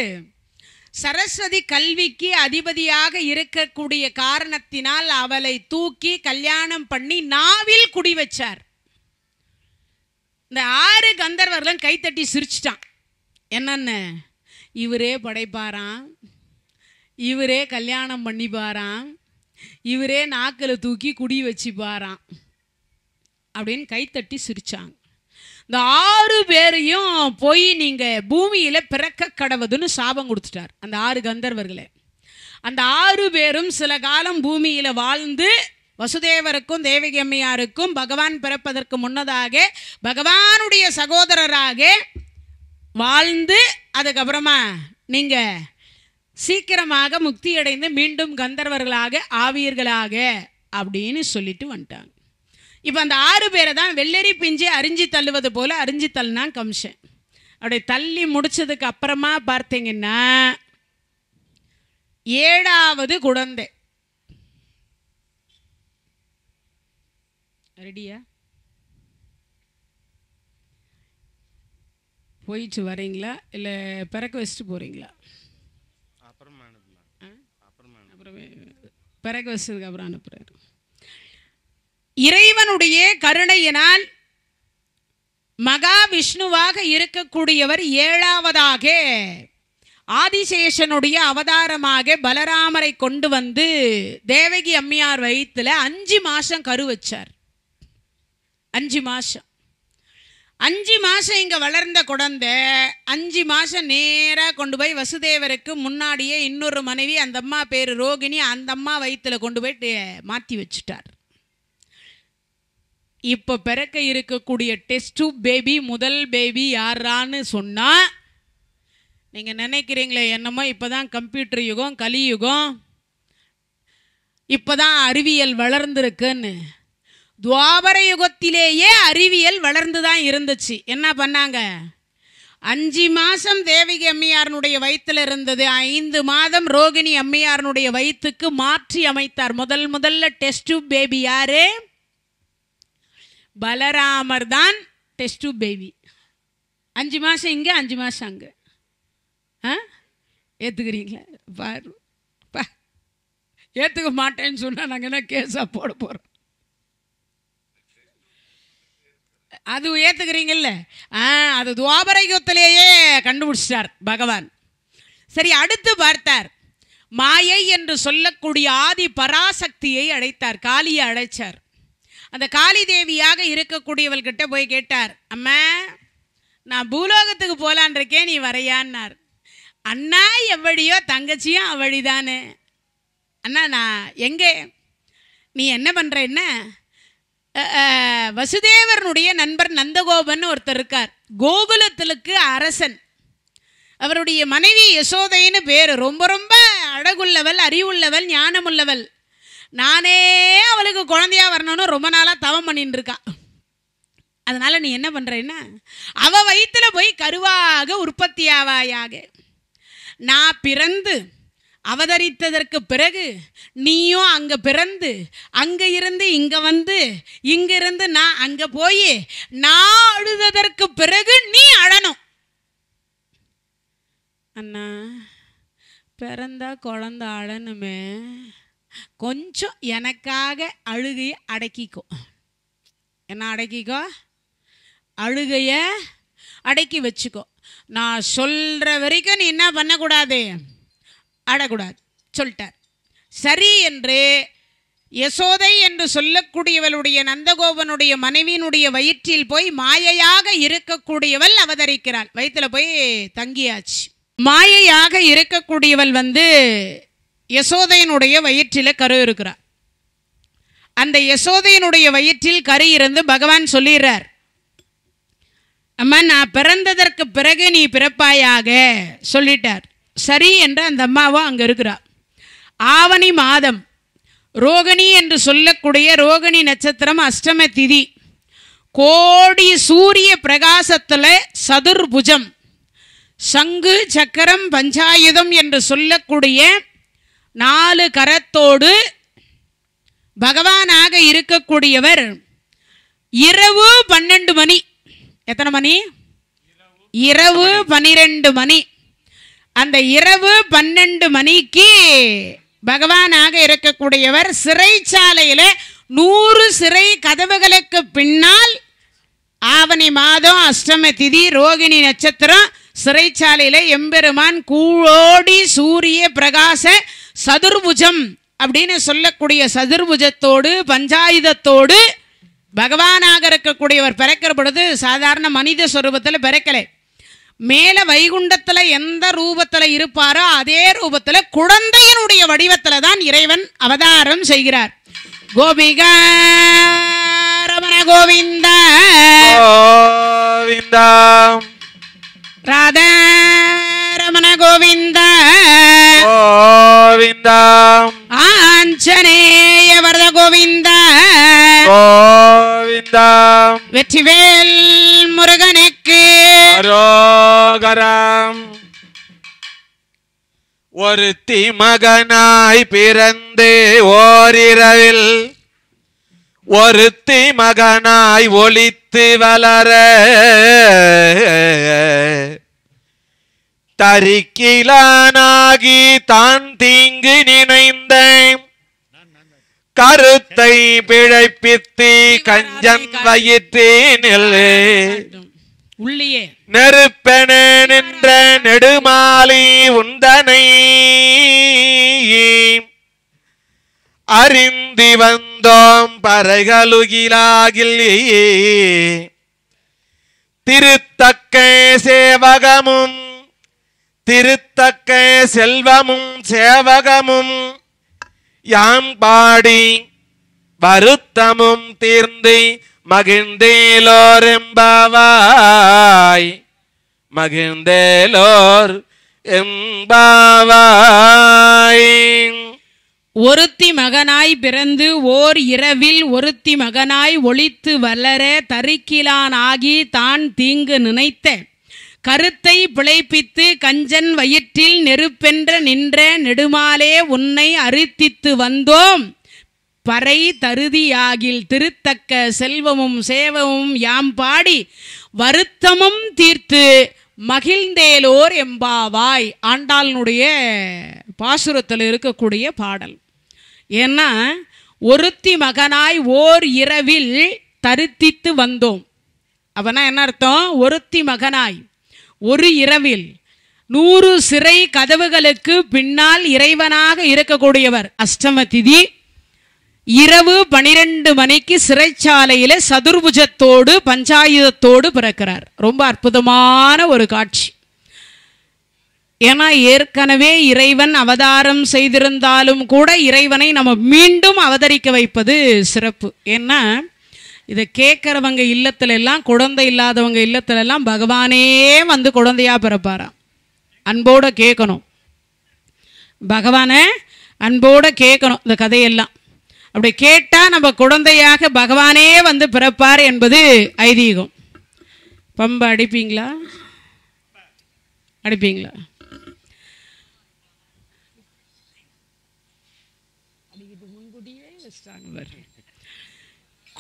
சரஸ்வதி கல்விக்கு அதிபதியாக இருக்கக்கூடிய காரணத்தினால் அவளை தூக்கி கல்யாணம் பண்ணி நாவில் குடி வச்சார் இந்த ஆறு கந்தர்வர்களும் கைத்தட்டி சிரிச்சிட்டான் என்னென்ன இவரே படைப்பாராம் இவரே கல்யாணம் பண்ணிப்பாராம் இவரே நாக்கில் தூக்கி குடி வச்சுப்பாராம் அப்படின்னு கைத்தட்டி சிரிச்சாங்க இந்த ஆறு பேரையும் போய் நீங்கள் பூமியில் பிறக்க கடவுதுன்னு சாபம் கொடுத்துட்டார் அந்த ஆறு கந்தர்வர்களை அந்த ஆறு பேரும் சில காலம் பூமியில் வாழ்ந்து வசுதேவருக்கும் தேவகி அம்மையாருக்கும் பகவான் பிறப்பதற்கு முன்னதாக பகவானுடைய சகோதரராக வாழ்ந்து அதுக்கப்புறமா நீங்கள் சீக்கிரமாக முக்தி அடைந்து மீண்டும் கந்தர்வர்களாக ஆவியர்களாக அப்படின்னு சொல்லிட்டு வந்துட்டாங்க இப்போ அந்த ஆறு பேரை தான் வெள்ளரி பிஞ்சு அரிஞ்சு தள்ளுவது போல் அரிஞ்சு தள்ளுனா கம்சன் அப்படியே தள்ளி முடித்ததுக்கு அப்புறமா பார்த்தீங்கன்னா ஏழாவது குழந்தை ரெடியா போயிட்டு வரீங்களா இல்லை பிறக்க வச்சுட்டு போகிறீங்களா பிறக்க வச்சதுக்கு அப்புறம் அனுப்புகிறார் இறைவனுடைய கருணையினால் மகா விஷ்ணுவாக இருக்கக்கூடியவர் ஏழாவதாக ஆதிசேஷனுடைய அவதாரமாக பலராமரை கொண்டு வந்து தேவகி அம்மையார் வயிற்றுல அஞ்சு மாதம் கரு வச்சார் அஞ்சு மாதம் அஞ்சு மாதம் இங்கே வளர்ந்த குழந்தை அஞ்சு மாதம் நேராக கொண்டு போய் வசுதேவருக்கு முன்னாடியே இன்னொரு மனைவி அந்த அம்மா பேர் ரோகிணி அந்த அம்மா வயிற்றில் கொண்டு போயிட்டு மாற்றி வச்சுட்டார் இப்போ பிறக்க இருக்கக்கூடிய டெஸ்ட் பேபி முதல் பேபி யாரான்னு சொன்னால் நீங்கள் நினைக்கிறீங்களே என்னமோ இப்போ தான் கம்ப்யூட்டர் யுகம் கலியுகம் இப்போ தான் அறிவியல் வளர்ந்துருக்குன்னு துவாபர யுகத்திலேயே அறிவியல் வளர்ந்து தான் இருந்துச்சு என்ன பண்ணாங்க அஞ்சு மாதம் தேவகி அம்மையாரனுடைய வயிற்றில் இருந்தது ஐந்து மாதம் ரோகிணி அம்மையாரனுடைய வயிற்றுக்கு மாற்றி அமைத்தார் முதல் முதல்ல டெஸ்ட் பேபி யாரு பலராமர் தான் டெஸ்ட் பேபி அஞ்சு மாதம் இங்கே அஞ்சு மாதம் அங்கே ஆ ஏற்றுக்கிறீங்களா பாரு ஏற்றுக்க மாட்டேன்னு சொன்னால் நாங்கள் என்ன கேஸாக போட போகிறோம் அது ஏற்றுக்கிறீங்கல்ல ஆ அது துவாபர கண்டுபிடிச்சார் கண்டுபிடிச்சிட்டார் பகவான் சரி அடுத்து பார்த்தார் மாயை என்று சொல்லக்கூடிய ஆதி பராசக்தியை அழைத்தார் காளியை அழைச்சார் அந்த காளி தேவியாக இருக்கக்கூடியவள்கிட்ட போய் கேட்டார் அம்மா நான் பூலோகத்துக்கு போலான் நீ வரையான்னார் அண்ணா எவ்வழியோ தங்கச்சியும் அவ்வழிதானே அண்ணா நான் எங்கே நீ என்ன பண்ணுற என்ன வசுதேவனுடைய நண்பர் நந்தகோபன் ஒருத்தர் இருக்கார் கோகுலத்திலுக்கு அரசன் அவருடைய மனைவி யசோதைன்னு பேர் ரொம்ப ரொம்ப அழகுள்ளவள் அறிவுள்ளவள் ஞானமுள்ளவள் நானே அவளுக்கு குழந்தையா வரணும்னு ரொம்ப நாளாக தவம் பண்ணின்னு இருக்கா அதனால் நீ என்ன பண்ணுறேன்னா அவள் வயிற்றில் போய் கருவாக உற்பத்தி ஆவாயாக நான் பிறந்து அவதரித்ததற்கு பிறகு நீயும் அங்கே பிறந்து அங்கே இருந்து இங்கே வந்து இங்கிருந்து நான் அங்கே போய் நான் அழுததற்கு பிறகு நீ அழணும் அண்ணா பிறந்தா குழந்த அழனுமே கொஞ்சம் எனக்காக அழுகையை அடக்கிக்கோ என்ன அடக்கிக்கோ அழுகைய அடக்கி வச்சுக்கோ நான் சொல்கிற வரைக்கும் நீ என்ன பண்ணக்கூடாது அடக்கூடாது சொல்லிட்டார் சரி என்று யசோதை என்று சொல்லக்கூடியவளுடைய நந்தகோபனுடைய மனைவியினுடைய வயிற்றில் போய் மாயையாக இருக்கக்கூடியவள் அவதரிக்கிறாள் வயிற்றில் போய் தங்கியாச்சு மாயையாக இருக்கக்கூடியவள் வந்து யசோதையினுடைய வயிற்றில் கரு இருக்கிறார் அந்த யசோதையினுடைய வயிற்றில் கரு இருந்து பகவான் சொல்லிடுறார் அம்மா நான் பிறந்ததற்கு பிறகு நீ பிறப்பாயாக சொல்லிட்டார் சரி என்ற அந்த அம்மாவும் அங்கே இருக்கிறார் ஆவணி மாதம் ரோகிணி என்று சொல்லக்கூடிய ரோகிணி நட்சத்திரம் அஷ்டம திதி கோடி சூரிய பிரகாசத்தில் சதுர்புஜம் சங்கு சக்கரம் பஞ்சாயுதம் என்று சொல்லக்கூடிய நாலு கரத்தோடு பகவானாக இருக்கக்கூடியவர் இரவு பன்னெண்டு மணி எத்தனை மணி இரவு பன்னிரெண்டு மணி அந்த இரவு பன்னெண்டு மணிக்கு பகவானாக இருக்கக்கூடியவர் சிறைச்சாலையில் நூறு சிறை கதவுகளுக்கு பின்னால் ஆவணி மாதம் அஷ்டம திதி ரோகிணி நட்சத்திரம் சிறைச்சாலையில் எம்பெருமான் கூழோடி சூரிய பிரகாச சதுர்புஜம் அப்படின்னு சொல்லக்கூடிய சதுர்புஜத்தோடு பஞ்சாயுதத்தோடு பகவானாக இருக்கக்கூடியவர் பிறக்கிற பொழுது சாதாரண மனித சொரூபத்தில் பிறக்கலை மேலே வைகுண்டத்தில் எந்த ரூபத்தில் இருப்பாரோ அதே ரூபத்தில் குழந்தையினுடைய வடிவத்தில் தான் இறைவன் அவதாரம் செய்கிறார் கோபிகா ரமண கோவிந்தா கோவிந்தா ராதா ரமண கோவிந்தா கோவிந்தா ஆஞ்சநேய வரத கோவிந்தா கோவிந்தா வெற்றிவேல் முருகனுக்கு மோகராம் ஒரு மகனாய் பிறந்தே ஓரிரவில் ஒரு மகனாய் ஒழித்து வளர தரிக்கிலானாகி தான் தீங்கு நினைந்த கருத்தை பிழைப்பித்து கஞ்சன் வயிற்றேனில் உள்ளியே நெருப்பென நின்ற நெடுமாலி உந்தனை அறிந்தி வந்தோம் பறைகளுகிலாகில் திருத்தக்க சேவகமும் திருத்தக்க செல்வமும் சேவகமும் யாம் பாடி வருத்தமும் தீர்ந்து மகிழ்ந்தேலோர் எம்பாவாய் மகிழ்ந்தேலோர் எம்பாவாய் ஒருத்தி மகனாய் பிறந்து ஓர் இரவில் ஒருத்தி மகனாய் ஒளித்து வளர தருக்கிலான் ஆகி தான் தீங்கு நினைத்த கருத்தை பிழைப்பித்து கஞ்சன் வயிற்றில் நெருப்பென்ற நின்ற நெடுமாலே உன்னை அரித்தித்து வந்தோம் பறை தருதியாகில் திருத்தக்க செல்வமும் சேவமும் யாம் பாடி வருத்தமும் தீர்த்து மகிழ்ந்தேலோர் எம்பாவாய் ஆண்டாளனுடைய பாசுரத்தில் இருக்கக்கூடிய பாடல் ஏன்னா ஒருத்தி மகனாய் ஓர் இரவில் தருத்தித்து வந்தோம் அப்போனா என்ன அர்த்தம் ஒருத்தி மகனாய் ஒரு இரவில் நூறு சிறை கதவுகளுக்கு பின்னால் இறைவனாக இருக்கக்கூடியவர் அஷ்டம திதி இரவு பனிரெண்டு மணிக்கு சிறைச்சாலையில சதுர்புஜத்தோடு பஞ்சாயுதத்தோடு பிறக்கிறார் ரொம்ப அற்புதமான ஒரு காட்சி ஏன்னா ஏற்கனவே இறைவன் அவதாரம் செய்திருந்தாலும் கூட இறைவனை நம்ம மீண்டும் அவதரிக்க வைப்பது சிறப்பு ஏன்னா இதை கேட்குறவங்க இல்லத்துல எல்லாம் குழந்தை இல்லாதவங்க இல்லத்துல எல்லாம் பகவானே வந்து குழந்தையா பிறப்பாராம் அன்போட கேட்கணும் பகவானை அன்போட கேட்கணும் இந்த கதையெல்லாம் அப்படி கேட்டால் நம்ம குழந்தையாக பகவானே வந்து பிறப்பார் என்பது ஐதீகம் பம்பு அடிப்பீங்களா அடிப்பீங்களா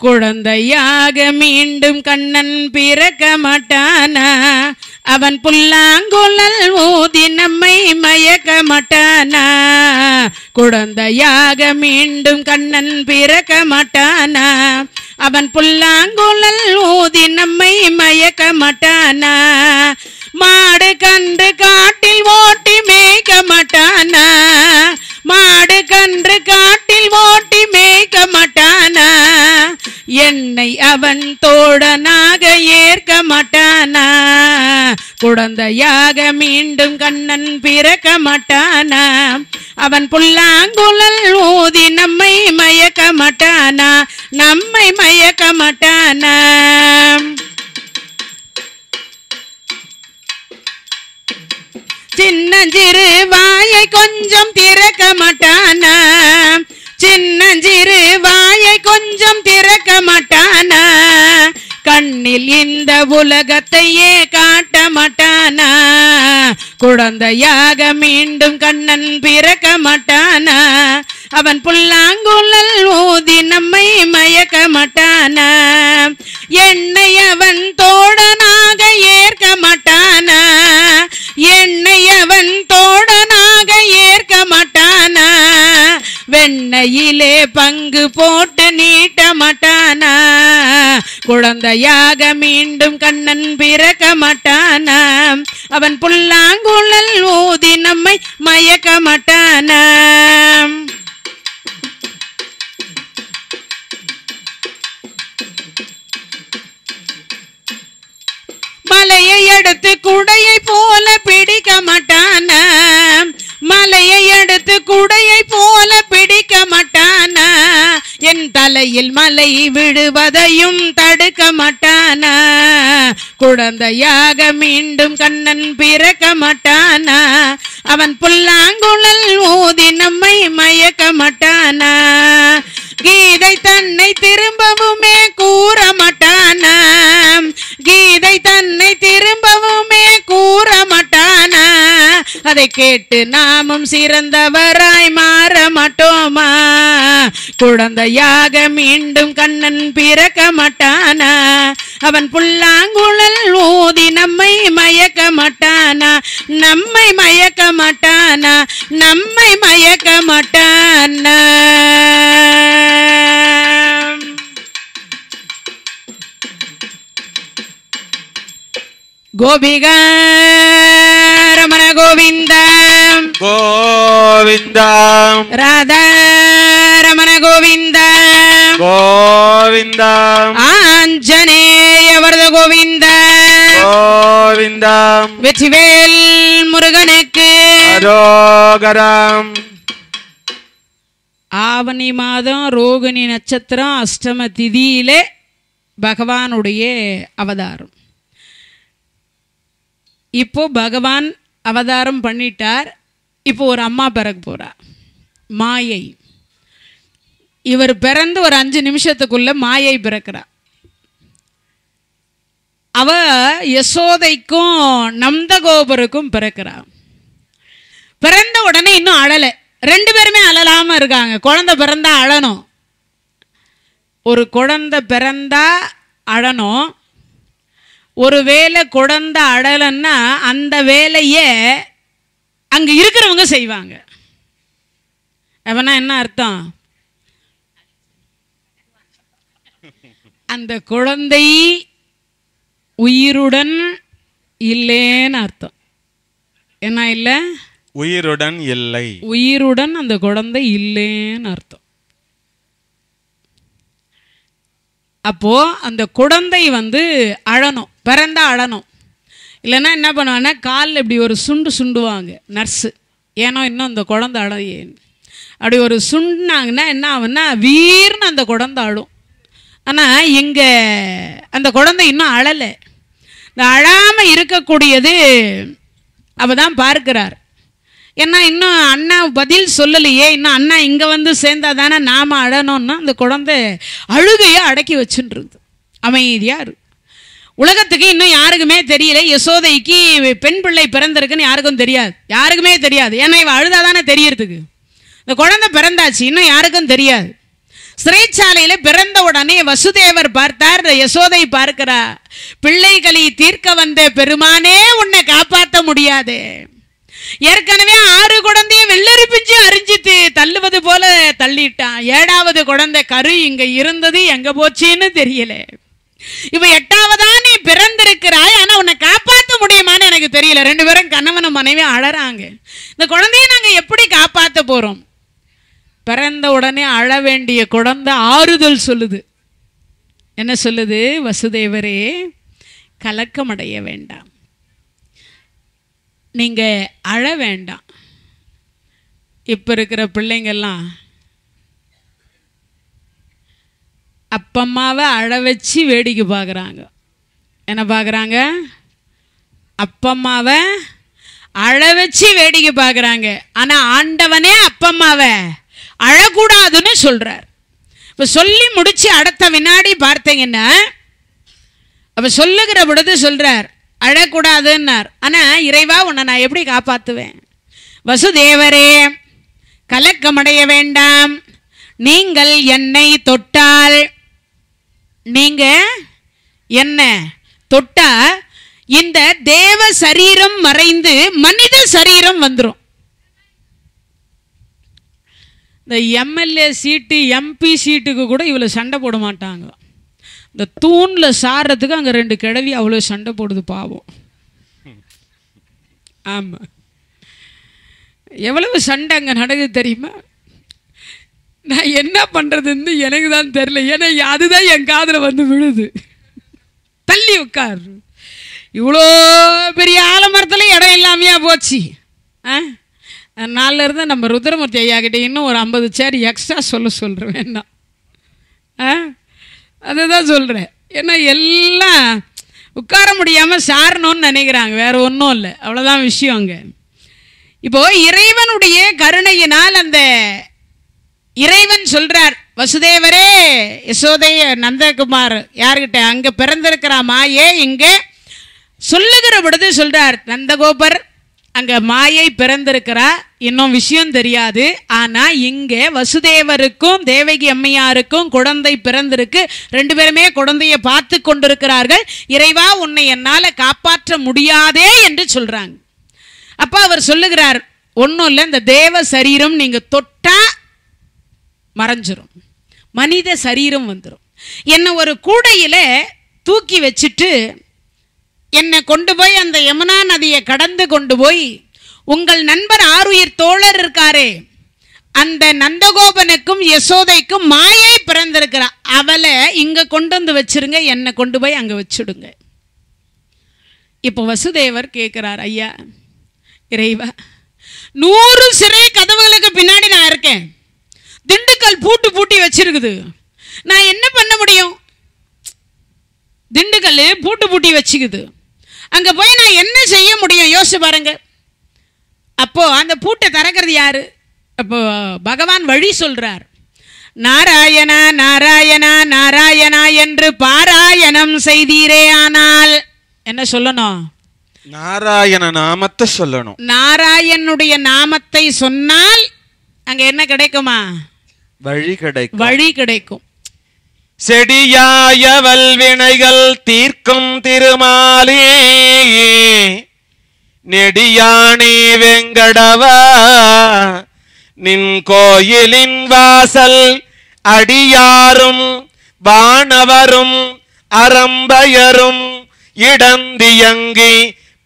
குழந்தையாக மீண்டும் கண்ணன் பிறக்க மாட்டானா அவன் புல்லாங்குழல் ஊதி நம்மை மயக்க மாட்டானா குழந்தையாக மீண்டும் கண்ணன் பிறக்க மாட்டானா அவன் புல்லாங்குழல் ஊதி நம்மை மயக்க மாட்டானா மாடு கன்று காட்டில் ஓட்டி மேய்க்க மாட்டானா மாடு கன்று காட்டில் ஓட்டி மேய்க்க மாட்டானா என்னை அவன் தோடனாக ஏற்க மாட்டானா குழந்தையாக மீண்டும் கண்ணன் பிறக்க மாட்டானா அவன் புல்லாங்குழல் ஊதி நம்மை மயக்க மாட்டானா நம்மை மயக்க மாட்டானா சின்னஞ்சிறு வாயை கொஞ்சம் திறக்க மாட்டானா சின்னஞ்சிறு வாயை கொஞ்சம் திறக்க மாட்டானா கண்ணில் இந்த உலகத்தையே காட்ட மாட்டானா குழந்தையாக மீண்டும் கண்ணன் பிறக்க மாட்டானா அவன் புல்லாங்குழல் ஊதி நம்மை மயக்க மாட்டானா என்னை அவன் தோடனாக ஏற்க மாட்டானா என்னை அவன் தோடனாக ஏற்க மாட்டானா வெண்ணையிலே பங்கு போட்டு நீட்ட மாட்டானா குழந்தையாக மீண்டும் கண்ணன் பிறக்க மாட்டானா அவன் புல்லாங்குழல் ஊதி நம்மை மயக்க மாட்டானா மலையை எடுத்து குடையை போல பிடிக்க மாட்டான மலையை அடுத்து குடையை போல பிடிக்க மாட்டானா என் தலையில் மலை விடுவதையும் தடுக்க மாட்டானா குழந்தையாக மீண்டும் கண்ணன் பிறக்க மாட்டானா அவன் புல்லாங்குழல் ஊதி நம்மை மயக்க மாட்டானா கீதை தன்னை திரும்பவுமே கூற மாட்டான கீதை தன்னை திரும்பவுமே கூற மாட்டான அதை கேட்டு நாமும் சிறந்தவராய் மாற மாட்டோமா குழந்தையாக மீண்டும் கண்ணன் பிறக்க மாட்டானா அவன் புல்லாங்குழல் ஊதி நம்மை மயக்க மாட்டானா நம்மை மயக்க மாட்டானா நம்மை மயக்க மாட்டானா கோபிகாரமண கோவிந்தம் கோவிந்தம் ராதாரமண கோவிந்தம் கோவிந்தம் ஆஞ்சநேய வரத கோவிந்தம் கோவிந்தம் வெற்றிவேல் முருகனுக்கு அரோகரம் ஆவணி மாதம் ரோகிணி நட்சத்திரம் அஷ்டம திதியிலே பகவானுடைய அவதாரம் இப்போ பகவான் அவதாரம் பண்ணிட்டார் இப்போ ஒரு அம்மா பிறக்க போகிறார் மாயை இவர் பிறந்து ஒரு அஞ்சு நிமிஷத்துக்குள்ள மாயை பிறக்கிறார் அவ யசோதைக்கும் நந்தகோபருக்கும் பிறக்கிறார் பிறந்த உடனே இன்னும் அழலை ரெண்டு பேருமே அழலாமல் இருக்காங்க குழந்தை பிறந்தா அழனும் ஒரு குழந்தை பிறந்தா அழனும் ஒரு வேலை குடந்த அடலன்னா அந்த வேலையே அங்கே இருக்கிறவங்க செய்வாங்க அப்போனா என்ன அர்த்தம் அந்த குழந்தை உயிருடன் இல்லைன்னு அர்த்தம் என்ன இல்லை உயிருடன் இல்லை உயிருடன் அந்த குழந்தை இல்லைன்னு அர்த்தம் அப்போது அந்த குழந்தை வந்து அழணும் பிறந்தா அழணும் இல்லைன்னா என்ன பண்ணுவாங்கன்னா காலில் இப்படி ஒரு சுண்டு சுண்டுவாங்க நர்ஸு ஏன்னா இன்னும் அந்த குழந்தை அழையே அப்படி ஒரு சுண்டுனாங்கன்னா என்ன ஆகுன்னா வீர்னு அந்த குழந்தை அழும் ஆனால் இங்கே அந்த குழந்தை இன்னும் அழலை இந்த அழாமல் இருக்கக்கூடியது அவ தான் பார்க்கிறார் ஏன்னா இன்னும் அண்ணா பதில் சொல்லலையே இன்னும் அண்ணா இங்கே வந்து சேர்ந்தா தானே நாம் அழணும்னா அந்த குழந்தை அழுகையை அடக்கி வச்சுன்றது அமைதியாக இருக்கு உலகத்துக்கு இன்னும் யாருக்குமே தெரியல யசோதைக்கு பெண் பிள்ளை பிறந்திருக்குன்னு யாருக்கும் தெரியாது யாருக்குமே தெரியாது ஏன்னா இவள் அழுதா தானே தெரியறதுக்கு இந்த குழந்தை பிறந்தாச்சு இன்னும் யாருக்கும் தெரியாது சிறைச்சாலையில் பிறந்த உடனே வசுதேவர் பார்த்தார் யசோதை பார்க்கிறா பிள்ளைகளை தீர்க்க வந்த பெருமானே உன்னை காப்பாற்ற முடியாது ஏற்கனவே ஆறு குழந்தைய வெள்ளரி பிஞ்சு அரிஞ்சித்து தள்ளுவது போல தள்ளிட்டான் ஏழாவது குழந்தை கரு இங்க இருந்தது எங்க போச்சுன்னு தெரியல இப்ப எட்டாவதா நீ பிறந்திருக்கிறாய் ஆனா உன்னை காப்பாற்ற முடியுமான்னு எனக்கு தெரியல ரெண்டு பேரும் கணவன மனைவி அழறாங்க இந்த குழந்தைய நாங்க எப்படி காப்பாத்த போறோம் பிறந்த உடனே அழ வேண்டிய குழந்தை ஆறுதல் சொல்லுது என்ன சொல்லுது வசுதேவரே கலக்கமடைய வேண்டாம் நீங்கள் அழ வேண்டாம் இப்போ இருக்கிற பிள்ளைங்கள்லாம் அப்பம்மாவை அழ வச்சு வேடிக்கை பார்க்குறாங்க என்ன பார்க்குறாங்க அப்பம்மாவை அழ வச்சு வேடிக்கை பார்க்குறாங்க ஆனால் ஆண்டவனே அப்பம்மாவை அழக்கூடாதுன்னு சொல்கிறார் இப்போ சொல்லி முடித்து அடுத்த வினாடி பார்த்தீங்கன்னா அப்போ சொல்லுகிற பொழுது சொல்கிறார் அழக்கூடாதுன்னார் ஆனால் இறைவா உன்னை நான் எப்படி காப்பாற்றுவேன் வசுதேவரே கலக்கமடைய வேண்டாம் நீங்கள் என்னை தொட்டால் நீங்கள் என்ன தொட்டால் இந்த தேவ சரீரம் மறைந்து மனித சரீரம் வந்துடும் இந்த எம்எல்ஏ சீட்டு எம்பி சீட்டுக்கு கூட இவ்வளோ சண்டை போட மாட்டாங்க இந்த தூணில் சாடுறதுக்கு அங்கே ரெண்டு கிழவி அவ்வளோ சண்டை போடுது பாவம் ஆமாம் எவ்வளவு சண்டை அங்கே நடக்குது தெரியுமா நான் என்ன பண்ணுறதுன்னு எனக்கு தான் தெரில ஏன்னா அதுதான் என் காதில் வந்து விழுது தள்ளி உட்கார் இவ்வளோ பெரிய ஆலமரத்தில் இடம் இல்லாமையா போச்சு ஆ நாளில் இருந்தால் நம்ம ருத்ரமூர்த்தி ஐயா கிட்டே இன்னும் ஒரு ஐம்பது சேர் எக்ஸ்ட்ரா சொல்ல சொல்கிறேன் என்ன ஆ அதை தான் சொல்கிறேன் ஏன்னா எல்லாம் உட்கார முடியாமல் சாரணும்னு நினைக்கிறாங்க வேறு ஒன்றும் இல்லை அவ்வளோதான் விஷயம் அங்கே இப்போது இறைவனுடைய கருணையினால் அந்த இறைவன் சொல்கிறார் வசுதேவரே யசோதைய நந்தகுமார் யார்கிட்ட அங்கே பிறந்திருக்கிறாமா ஏன் இங்கே சொல்லுகிற பொழுது சொல்கிறார் நந்தகோபர் அங்க மாயை பிறந்திருக்கிறா இன்னும் விஷயம் தெரியாது ஆனா இங்க வசுதேவருக்கும் தேவகி அம்மையாருக்கும் குழந்தை பிறந்திருக்கு ரெண்டு பேருமே குழந்தைய பார்த்து கொண்டிருக்கிறார்கள் இறைவா உன்னை என்னால காப்பாற்ற முடியாதே என்று சொல்றாங்க அப்ப அவர் சொல்லுகிறார் ஒன்றும் இல்லை இந்த தேவ சரீரம் நீங்க தொட்டா மறைஞ்சிரும் மனித சரீரம் வந்துடும் என்ன ஒரு கூடையில தூக்கி வச்சுட்டு என்னை கொண்டு போய் அந்த யமுனா நதியை கடந்து கொண்டு போய் உங்கள் நண்பர் ஆறுயிர் தோழர் இருக்காரே அந்த நந்தகோபனுக்கும் யசோதைக்கும் மாயை பிறந்திருக்கிறார் அவளை இங்கே கொண்டு வந்து வச்சிருங்க என்னை கொண்டு போய் அங்கே வச்சுடுங்க இப்போ வசுதேவர் கேட்குறார் ஐயா இறைவா நூறு சிறை கதவுகளுக்கு பின்னாடி நான் இருக்கேன் திண்டுக்கல் பூட்டு பூட்டி வச்சிருக்குது நான் என்ன பண்ண முடியும் திண்டுக்கல் பூட்டு பூட்டி வச்சுக்குது அங்கே போய் நான் என்ன செய்ய முடியும் யோசிச்சு பாருங்க அப்போது அந்த பூட்டை திறக்கிறது யார் அப்போ பகவான் வழி சொல்கிறார் நாராயணா நாராயணா நாராயணா என்று பாராயணம் செய்தீரே ஆனால் என்ன சொல்லணும் நாராயண நாமத்தை சொல்லணும் நாராயணனுடைய நாமத்தை சொன்னால் அங்க என்ன கிடைக்குமா வழி கிடைக்கும் வழி கிடைக்கும் செடியாய வல்வினைகள் தீர்க்கும் திருமாலே நெடியானே வெங்கடவா நின் கோயிலின் வாசல் அடியாரும் வானவரும் அரம்பயரும் இடந்தியங்கி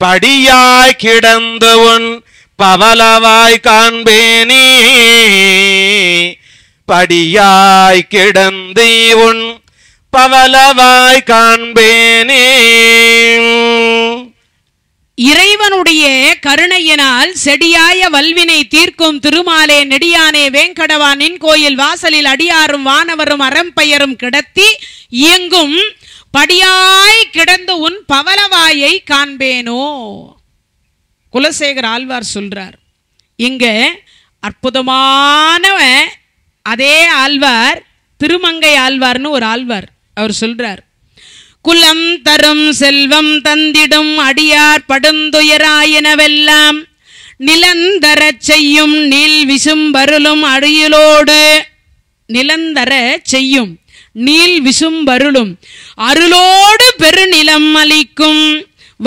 படியாய் கிடந்து உன் பவலவாய் காண்பேனே படியாய் கிடந்தே உன் பவலவாய் காண்பேனே இறைவனுடைய கருணையினால் செடியாய வல்வினை தீர்க்கும் திருமாலே நெடியானே வேங்கடவானின் கோயில் வாசலில் அடியாரும் வானவரும் அறம்பெயரும் கிடத்தி இயங்கும் படியாய் கிடந்து உன் பவலவாயை காண்பேனோ குலசேகர் ஆழ்வார் சொல்றார் இங்க அற்புதமான அதே ஆழ்வார் திருமங்கை ஆழ்வார்னு ஒரு ஆழ்வார் அவர் சொல்றார் குலம் தரும் செல்வம் தந்திடும் அடியார் படுந்துயராயினவெல்லாம் நிலந்தர செய்யும் நீல் விசும் வருளும் அழியலோடு நிலந்தர செய்யும் நீல் விசும் வருளும் அருளோடு பெருநிலம் அளிக்கும்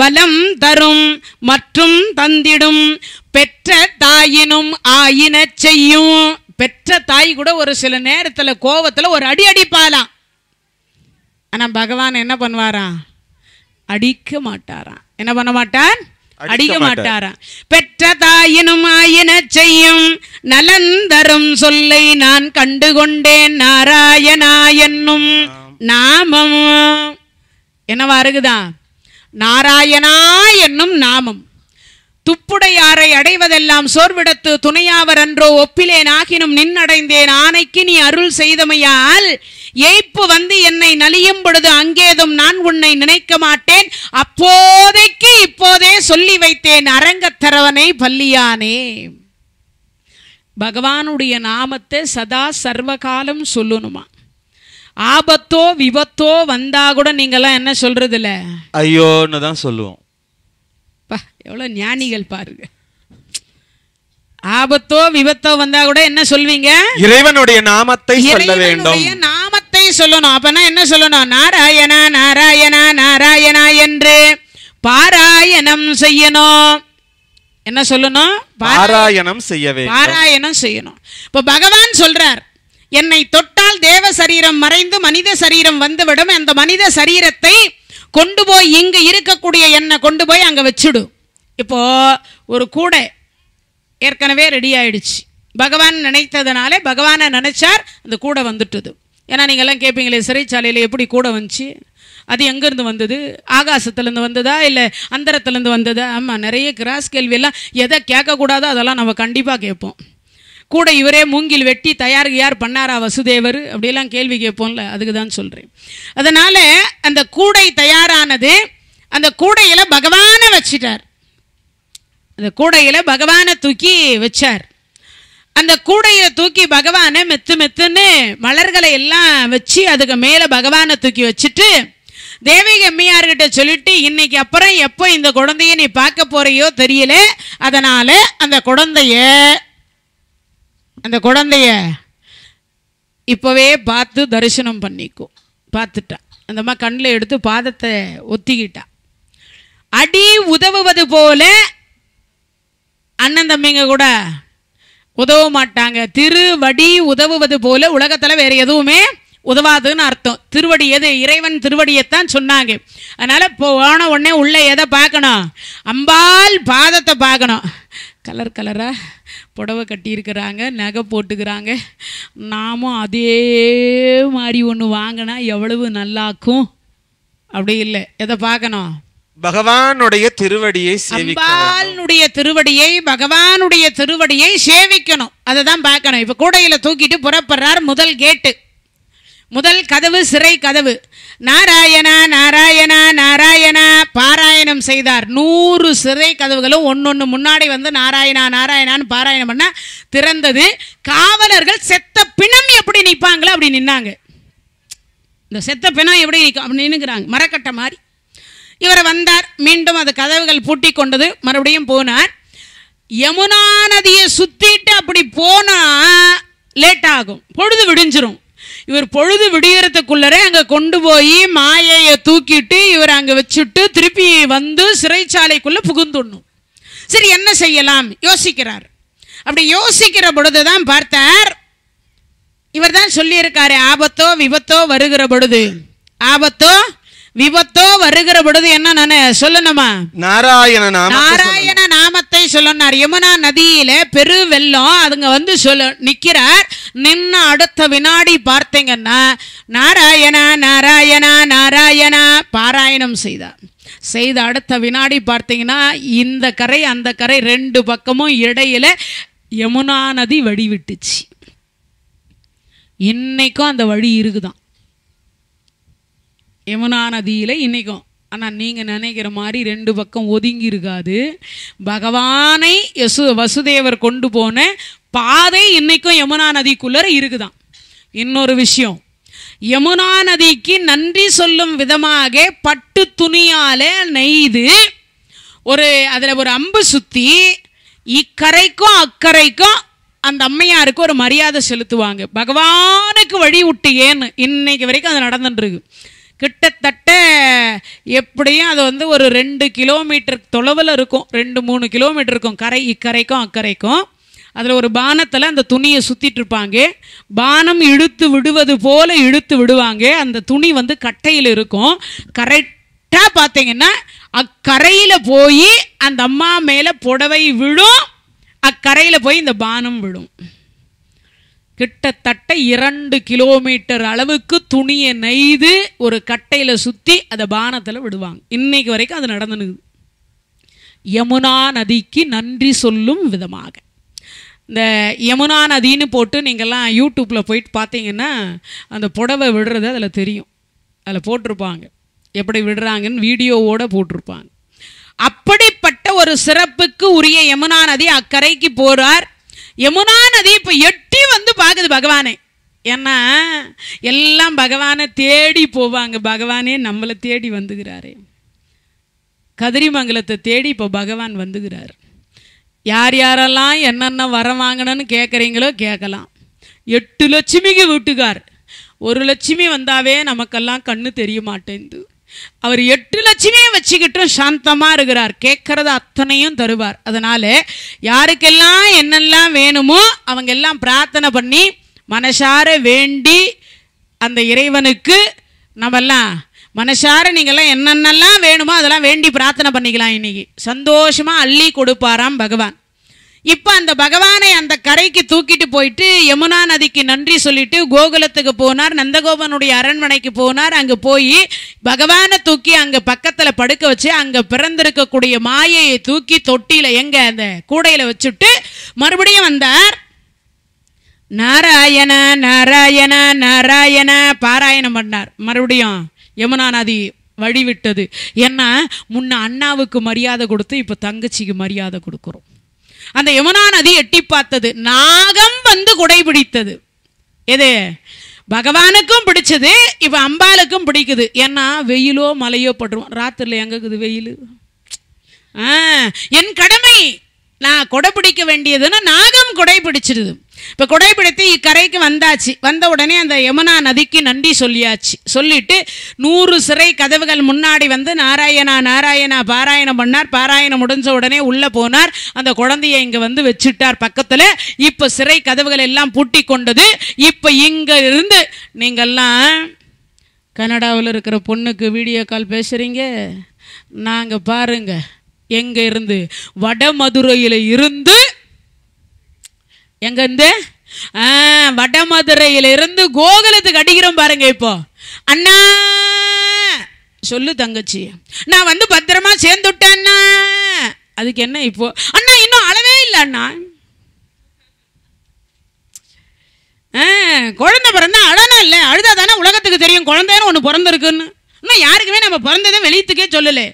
வலம் தரும் மற்றும் தந்திடும் பெற்ற தாயினும் ஆயின செய்யும் பெற்ற தாய் கூட ஒரு சில நேரத்தில் கோவத்தில் ஒரு அடி அடிப்பாலாம் ஆனால் பகவான் என்ன பண்ணுவாரா அடிக்க மாட்டாரா என்ன பண்ண மாட்டான் அடிக்க மாட்டாரா பெற்ற தாயினும் ஆயின செய்யும் நலந்தரும் சொல்லை நான் கண்டு கொண்டேன் நாராயணா என்னும் நாமம் என்னவா இருக்குதா நாராயணா என்னும் நாமம் துப்புடையாரை அடைவதெல்லாம் சோர்விடத்து துணையாவர் அன்றோ ஒப்பிலேன் ஆகினும் நின்னடைந்தேன் ஆனைக்கு நீ அருள் செய்தமையால் ஏய்ப்பு வந்து என்னை நலியும் பொழுது அங்கேதும் நான் உன்னை நினைக்க மாட்டேன் அப்போதைக்கு இப்போதே சொல்லி வைத்தேன் அரங்கத்தரவனை பல்லியானே பகவானுடைய நாமத்தை சதா சர்வகாலம் சொல்லணுமா ஆபத்தோ விபத்தோ வந்தா கூட நீங்கெல்லாம் என்ன சொல்றதில்ல ஐயோன்னு தான் சொல்லுவோம் பா எவ்வளோ ஞானிகள் பாருங்க ஆபத்தோ விபத்தோ வந்தா கூட என்ன சொல்வீங்க இறைவனுடைய நாமத்தை சொல்ல வேண்டும் நாமத்தை சொல்லணும் அப்பனா என்ன சொல்லணும் நாராயணா நாராயணா நாராயணா என்று பாராயணம் செய்யணும் என்ன சொல்லணும் பாராயணம் செய்ய பாராயணம் செய்யணும் இப்போ பகவான் சொல்றார் என்னை தொட்டால் தேவ சரீரம் மறைந்து மனித சரீரம் வந்துவிடும் அந்த மனித சரீரத்தை கொண்டு போய் இங்கே இருக்கக்கூடிய எண்ணெய் கொண்டு போய் அங்கே வச்சுடு இப்போது ஒரு கூடை ஏற்கனவே ரெடி ஆயிடுச்சு பகவான் நினைத்ததுனாலே பகவானை நினச்சார் அந்த கூடை வந்துட்டுது ஏன்னா நீங்கள்லாம் கேட்பீங்களே சிறைச்சாலையில் எப்படி கூடை வந்துச்சு அது எங்கேருந்து வந்தது ஆகாசத்துலேருந்து வந்ததா இல்லை அந்தரத்துலேருந்து வந்ததா ஆமாம் நிறைய கிராஸ் கேள்வியெல்லாம் எதை கேட்கக்கூடாதோ அதெல்லாம் நம்ம கண்டிப்பாக கேட்போம் கூட இவரே மூங்கில் வெட்டி தயார் யார் பண்ணாரா வசுதேவர் அப்படிலாம் கேள்வி கேட்போம்ல அதுக்கு தான் சொல்கிறேன் அதனால் அந்த கூடை தயாரானது அந்த கூடையில் பகவானை வச்சிட்டார் அந்த கூடையில் பகவானை தூக்கி வச்சார் அந்த கூடையை தூக்கி பகவானை மெத்து மெத்துன்னு மலர்களை எல்லாம் வச்சு அதுக்கு மேலே பகவானை தூக்கி வச்சுட்டு தேவிக அம்மையார்கிட்ட சொல்லிட்டு இன்னைக்கு அப்புறம் எப்போ இந்த குழந்தைய நீ பார்க்க போறையோ தெரியல அதனால அந்த குழந்தைய அந்த குழந்தைய இப்போவே பார்த்து தரிசனம் பண்ணிக்கும் பார்த்துட்டா அந்த கண்ணில் எடுத்து பாதத்தை ஒத்திக்கிட்டா அடி உதவுவது போல அண்ணன் தம்பிங்க கூட உதவ மாட்டாங்க திருவடி உதவுவது போல உலகத்தில் வேறு எதுவுமே உதவாதுன்னு அர்த்தம் திருவடி எது இறைவன் திருவடியைத்தான் சொன்னாங்க அதனால் போன உடனே உள்ளே எதை பார்க்கணும் அம்பாள் பாதத்தை பார்க்கணும் கலர் கலராக புடவை கட்டியிருக்கிறாங்க நகை போட்டுக்கிறாங்க நாமும் அதே மாதிரி ஒன்று வாங்கினா எவ்வளவு நல்லாக்கும் அப்படி இல்லை எதை பார்க்கணும் பகவானுடைய திருவடியை அம்பாளுடைய திருவடியை பகவானுடைய திருவடியை சேவிக்கணும் அதை தான் பார்க்கணும் இப்போ கூடையில் தூக்கிட்டு புறப்படுறார் முதல் கேட்டு முதல் கதவு சிறை கதவு நாராயணா நாராயணா நாராயணா பாராயணம் செய்தார் நூறு சிறை கதவுகளும் ஒன்னொன்று முன்னாடி வந்து நாராயணா நாராயணான்னு பாராயணம் பண்ண திறந்தது காவலர்கள் செத்த பிணம் எப்படி நிற்பாங்களோ அப்படி நின்னாங்க இந்த செத்த பிணம் எப்படி நிற்கும் அப்படி நின்னுக்கிறாங்க மரக்கட்டை மாதிரி இவர் வந்தார் மீண்டும் அது கதவுகள் பூட்டி கொண்டது மறுபடியும் போனார் யமுனா நதியை சுற்றிட்டு அப்படி போனால் லேட் ஆகும் பொழுது விடிஞ்சிரும் இவர் பொழுது விடியறதுக்குள்ளரே அங்க கொண்டு போய் மாயைய தூக்கிட்டு இவர் அங்க வச்சுட்டு திருப்பி வந்து சிறைச்சாலைக்குள்ள புகுந்துடணும் சரி என்ன செய்யலாம் யோசிக்கிறார் அப்படி யோசிக்கிற பொழுதுதான் பார்த்தார் இவர் தான் சொல்லியிருக்காரு ஆபத்தோ விபத்தோ வருகிற பொழுது ஆபத்தோ விபத்தோ வருகிற பொழுது என்ன நானு சொல்லணுமா நாராயண நாராயண கதை சொல்லனார் யமுனா நதியில பெரு வெள்ளம் அதுங்க வந்து சொல்ல நிற்கிறார் நின்று அடுத்த வினாடி பார்த்தீங்கன்னா நாராயணா நாராயணா நாராயணா பாராயணம் செய்தார் செய்த அடுத்த வினாடி பார்த்தீங்கன்னா இந்த கரை அந்த கரை ரெண்டு பக்கமும் இடையில யமுனா நதி வடிவிட்டுச்சு இன்னைக்கும் அந்த வழி இருக்குதான் யமுனா நதியில் இன்னைக்கும் ஆனால் நீங்கள் நினைக்கிற மாதிரி ரெண்டு பக்கம் ஒதுங்கி இருக்காது பகவானை யசு வசுதேவர் கொண்டு போன பாதை இன்றைக்கும் யமுனா நதிக்குள்ளே இருக்குதான் இன்னொரு விஷயம் யமுனா நதிக்கு நன்றி சொல்லும் விதமாக பட்டு துணியால் நெய்து ஒரு அதில் ஒரு அம்பு சுற்றி இக்கரைக்கும் அக்கறைக்கும் அந்த அம்மையாருக்கு ஒரு மரியாதை செலுத்துவாங்க பகவானுக்கு வழி விட்டு ஏன்னு இன்னைக்கு வரைக்கும் அது நடந்துட்டுருக்கு கிட்டத்தட்ட எப்படியும் அது வந்து ஒரு ரெண்டு கிலோமீட்டர் தொலைவில் இருக்கும் ரெண்டு மூணு கிலோமீட்டர் இருக்கும் கரை இக்கரைக்கும் அக்கறைக்கும் அதில் ஒரு பானத்தில் அந்த துணியை சுற்றிட்டு இருப்பாங்க பானம் இழுத்து விடுவது போல இழுத்து விடுவாங்க அந்த துணி வந்து கட்டையில் இருக்கும் கரெக்டாக பார்த்தீங்கன்னா அக்கரையில் போய் அந்த அம்மா மேலே புடவை விழும் அக்கரையில் போய் இந்த பானம் விழும் கிட்டத்தட்ட இரண்டு கிலோமீட்டர் அளவுக்கு துணியை நெய்து ஒரு கட்டையில் சுற்றி அதை பானத்தில் விடுவாங்க இன்னைக்கு வரைக்கும் அது நடந்துனுக்குது யமுனா நதிக்கு நன்றி சொல்லும் விதமாக இந்த யமுனா நதின்னு போட்டு நீங்கள்லாம் யூடியூப்பில் போயிட்டு பார்த்தீங்கன்னா அந்த புடவை விடுறது அதில் தெரியும் அதில் போட்டிருப்பாங்க எப்படி விடுறாங்கன்னு வீடியோவோடு போட்டிருப்பாங்க அப்படிப்பட்ட ஒரு சிறப்புக்கு உரிய யமுனா நதி அக்கறைக்கு போகிறார் யமுனா நதி இப்போ எட்டி வந்து பார்க்குது பகவானே ஏன்னா எல்லாம் பகவானை தேடி போவாங்க பகவானே நம்மளை தேடி வந்துகிறாரே கதிரிமங்கலத்தை தேடி இப்போ பகவான் வந்துகிறார் யார் யாரெல்லாம் என்னென்ன வரம் வாங்கணும்னு கேட்குறீங்களோ கேட்கலாம் எட்டு லட்சுமிக்கு வீட்டுக்கார் ஒரு லட்சுமி வந்தாவே நமக்கெல்லாம் கண்ணு தெரிய மாட்டேங்குது அவர் எட்டு லட்சமே வச்சுக்கிட்டும் சாந்தமாக இருக்கிறார் கேட்கறத அத்தனையும் தருவார் அதனால யாருக்கெல்லாம் என்னெல்லாம் வேணுமோ அவங்க எல்லாம் பிரார்த்தனை பண்ணி மனசார வேண்டி அந்த இறைவனுக்கு நம்மெல்லாம் மனசார நீங்கள்லாம் என்னென்னலாம் வேணுமோ அதெல்லாம் வேண்டி பிரார்த்தனை பண்ணிக்கலாம் இன்னைக்கு சந்தோஷமாக அள்ளி கொடுப்பாராம் பகவான் இப்போ அந்த பகவானை அந்த கரைக்கு தூக்கிட்டு போயிட்டு யமுனா நதிக்கு நன்றி சொல்லிட்டு கோகுலத்துக்கு போனார் நந்தகோபனுடைய அரண்மனைக்கு போனார் அங்கே போய் பகவானை தூக்கி அங்கே பக்கத்தில் படுக்க வச்சு அங்கே பிறந்திருக்கக்கூடிய மாயையை தூக்கி தொட்டியில் எங்கே அந்த கூடையில் வச்சுட்டு மறுபடியும் வந்தார் நாராயண நாராயண நாராயண பாராயணம் பண்ணார் மறுபடியும் யமுனா நதி வழிவிட்டது ஏன்னா முன்ன அண்ணாவுக்கு மரியாதை கொடுத்து இப்போ தங்கச்சிக்கு மரியாதை கொடுக்குறோம் அந்த யமுனா நதி எட்டி பார்த்தது நாகம் வந்து குடை பிடித்தது எது பகவானுக்கும் பிடிச்சது இப்போ அம்பாளுக்கும் பிடிக்குது ஏன்னா வெயிலோ மலையோ படுவோம் ராத்திரில எங்கக்குது வெயில் என் கடமை நான் கொடை பிடிக்க வேண்டியதுன்னா நாகம் கொடை பிடிச்சிடுது இப்போ குடைபிடித்து இக்கரைக்கு வந்தாச்சு வந்த உடனே அந்த யமுனா நதிக்கு நன்றி சொல்லியாச்சு சொல்லிட்டு நூறு சிறை கதவுகள் முன்னாடி வந்து நாராயணா நாராயணா பாராயணம் பண்ணார் பாராயணம் முடிஞ்ச உடனே உள்ளே போனார் அந்த குழந்தையை இங்கே வந்து வச்சுட்டார் பக்கத்தில் இப்போ சிறை கதவுகள் எல்லாம் பூட்டி கொண்டது இப்போ இங்கே இருந்து நீங்கள்லாம் கனடாவில் இருக்கிற பொண்ணுக்கு வீடியோ கால் பேசுகிறீங்க நாங்கள் பாருங்கள் எங்கே இருந்து வடமதுரையில் இருந்து எங்கேருந்து இருந்து கோகுலத்துக்கு அடிக்கிறோம் பாருங்க இப்போ அண்ணா சொல்லு தங்கச்சி நான் வந்து பத்திரமா சேர்ந்துட்டேன் அதுக்கு என்ன இப்போ அண்ணா இன்னும் அளவே இல்லை அண்ணா குழந்தை பிறந்தா அழனா இல்லை அழுதா தானே உலகத்துக்கு தெரியும் குழந்தைன்னு ஒன்று பிறந்திருக்குன்னு இன்னும் யாருக்குமே நம்ம பிறந்ததை வெளியத்துக்கே சொல்லலை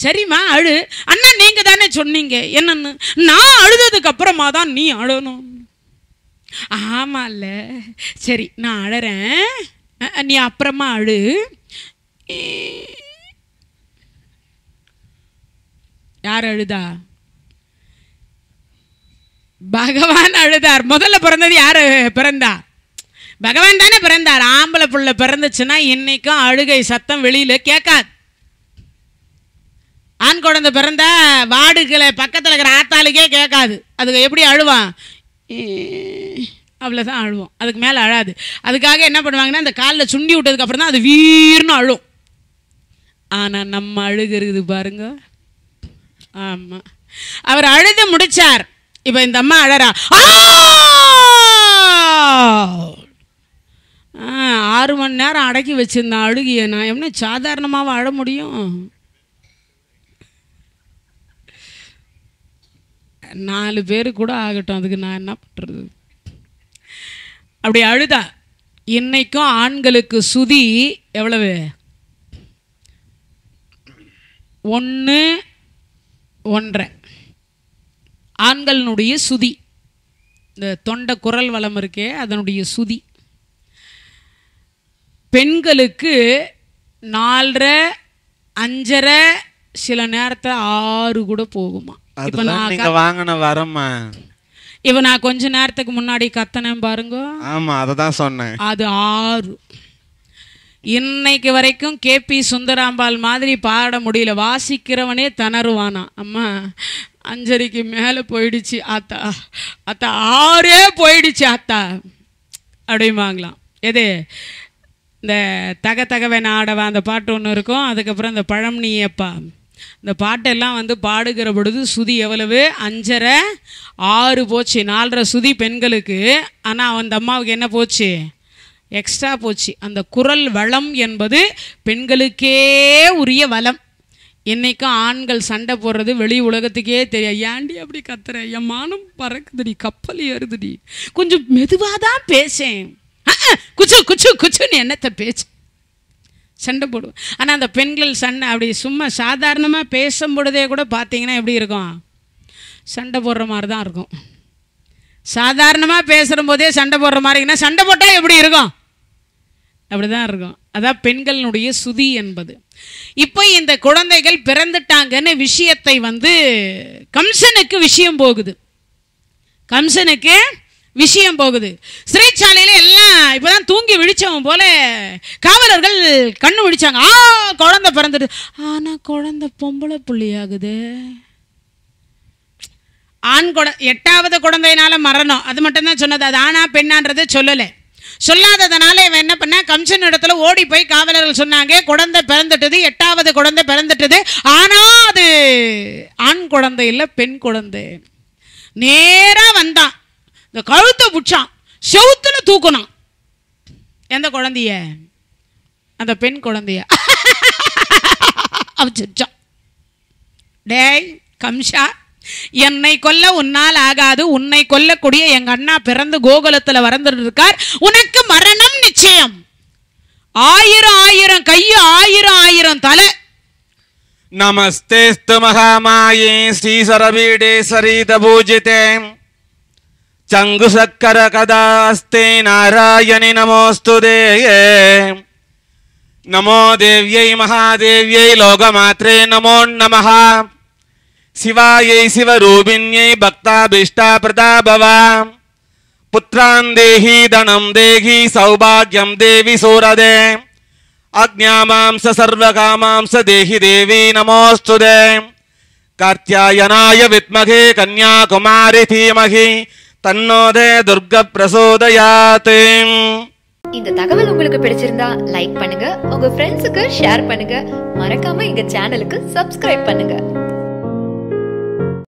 சரிம்மா அழு அண்ணா நீங்கள் தானே சொன்னீங்க என்னன்னு நான் அழுததுக்கு அப்புறமா தான் நீ அழணும் ஆமாம்ல சரி நான் அழறேன் நீ அப்புறமா அழு யார் அழுதா பகவான் அழுதார் முதல்ல பிறந்தது யார் பிறந்தா பகவான் தானே பிறந்தார் ஆம்பளை புள்ள பிறந்துச்சுன்னா இன்னைக்கும் அழுகை சத்தம் வெளியில் கேட்காது ஆண் குழந்தை பிறந்தா வாடுகளை பக்கத்தில் இருக்கிற ஆத்தாளுக்கே கேட்காது அதுக்கு எப்படி அழுவான் அவ்வளோதான் அழுவோம் அதுக்கு மேலே அழாது அதுக்காக என்ன பண்ணுவாங்கன்னா அந்த காலில் சுண்டி விட்டதுக்கு அப்புறம் தான் அது வீர்னு அழும் ஆனால் நம்ம அழுகிறது பாருங்க ஆமாம் அவர் அழுது முடிச்சார் இப்போ இந்த அம்மா அழறா ஆறு மணி நேரம் அடக்கி வச்சிருந்தான் அழுகிய நான் எப்படி சாதாரணமாக அழ முடியும் நாலு பேர் கூட ஆகட்டும் அதுக்கு நான் என்ன பண்ணுறது அப்படி அழுதா இன்னைக்கும் ஆண்களுக்கு சுதி எவ்வளவு ஒன்று ஒன்றை ஆண்களினுடைய சுதி இந்த தொண்டை குரல் வளம் இருக்கே அதனுடைய சுதி பெண்களுக்கு நாலரை அஞ்சரை சில நேரத்தை ஆறு கூட போகுமா அதெல்லாம் நீங்க வாங்கின வரமா இப்ப நான் கொஞ்ச நேரத்துக்கு முன்னாடி கத்தனேன் பாருங்க ஆமா அதை சொன்னேன் அது ஆறு இன்னைக்கு வரைக்கும் கே கேபி சுந்தராம்பாள் மாதிரி பாட முடியல வாசிக்கிறவனே தணறுவானா அம்மா அஞ்சரைக்கு மேலே போயிடுச்சு ஆத்தா அத்தா ஆறே போயிடுச்சு ஆத்தா அப்படிம்பாங்களாம் எது இந்த தக தகவை நாடவா அந்த பாட்டு ஒன்று இருக்கும் அதுக்கப்புறம் இந்த பழம் நீ அப்பா இந்த பாட்டெல்லாம் வந்து பாடுகிற பொழுது சுதி எவ்வளவு அஞ்சரை ஆறு போச்சு நாலரை சுதி பெண்களுக்கு ஆனால் அந்த அம்மாவுக்கு என்ன போச்சு எக்ஸ்ட்ரா போச்சு அந்த குரல் வளம் என்பது பெண்களுக்கே உரிய வளம் என்றைக்கும் ஆண்கள் சண்டை போடுறது வெளி உலகத்துக்கே தெரியாது ஏன்டி அப்படி கத்துற என் மானம் பறக்குதுடி கப்பல் ஏறுதுடி கொஞ்சம் மெதுவாக தான் பேசேன் குச்சு குச்சு குச்சுன்னு என்னத்தை பேச்சு சண்டை போடுவோம் ஆனால் அந்த பெண்கள் சண்டை அப்படி சும்மா சாதாரணமாக பேசும் கூட பார்த்தீங்கன்னா எப்படி இருக்கும் சண்டை போடுற மாதிரி தான் இருக்கும் சாதாரணமாக பேசுகிற போதே சண்டை போடுற மாதிரிங்கன்னா சண்டை போட்டால் எப்படி இருக்கும் அப்படி தான் இருக்கும் அதான் பெண்களினுடைய சுதி என்பது இப்போ இந்த குழந்தைகள் பிறந்துட்டாங்கன்னு விஷயத்தை வந்து கம்சனுக்கு விஷயம் போகுது கம்சனுக்கு விஷயம் போகுது சிறைச்சாலையில் எல்லாம் இப்பதான் தூங்கி விழிச்சவன் போல காவலர்கள் கண்ணு விழிச்சாங்க ஆ குழந்தை பிறந்துடுது ஆனால் குழந்தை பொம்பளை புள்ளியாகுது ஆண் குழ எட்டாவது குழந்தையினால மரணம் அது மட்டும்தான் சொன்னது அது ஆனா பெண்ணான்றதை சொல்லலை சொல்லாததுனால இவன் என்ன பண்ண கம்சன் இடத்துல ஓடி போய் காவலர்கள் சொன்னாங்க குழந்தை பிறந்துட்டது எட்டாவது குழந்தை பிறந்துட்டது ஆனால் அது ஆண் குழந்தை இல்லை பெண் குழந்தை நேராக வந்தான் இந்த கழுத்தை பிடிச்சான் செவுத்துல தூக்கணும் எந்த குழந்தைய அந்த பெண் குழந்தைய அவச்சிருச்சான் டேய் கம்ஷா என்னை கொல்ல உன்னால் ஆகாது உன்னை கொல்லக்கூடிய எங்க அண்ணா பிறந்து கோகுலத்தில் வறந்துட்டு இருக்கார் உனக்கு மரணம் நிச்சயம் ஆயிரம் ஆயிரம் கையு ஆயிரம் ஆயிரம் தலை நமஸ்தேஸ்து மகாமாயே ஸ்ரீ சரபீடே சரித பூஜிதேன் चंगु सक्कर कदास्ते नारायणि नमोऽस्तु देये नमो देव्यै महादेव्यै लोकमात्रे नमोन्नमः भक्ता शिवरूपिण्यै भक्ताभीष्टा प्रताभव पुत्रान् देहि धनं देहि सौभाग्यं देवी सूरदे अज्ञामांस सर्वकामांस देहि देवी नमोऽस्तु कात्यायनाय विमहे विद्महे धीमह धीमहि தன்னோதே துர்க பிரசோதயாத் இந்த தகவல் உங்களுக்கு பிடிச்சிருந்தா லைக் பண்ணுங்க உங்க ஃப்ரெண்ட்ஸுக்கு ஷேர் பண்ணுங்க மறக்காம எங்க சேனலுக்கு சப்ஸ்கிரைப் பண்ணுங்க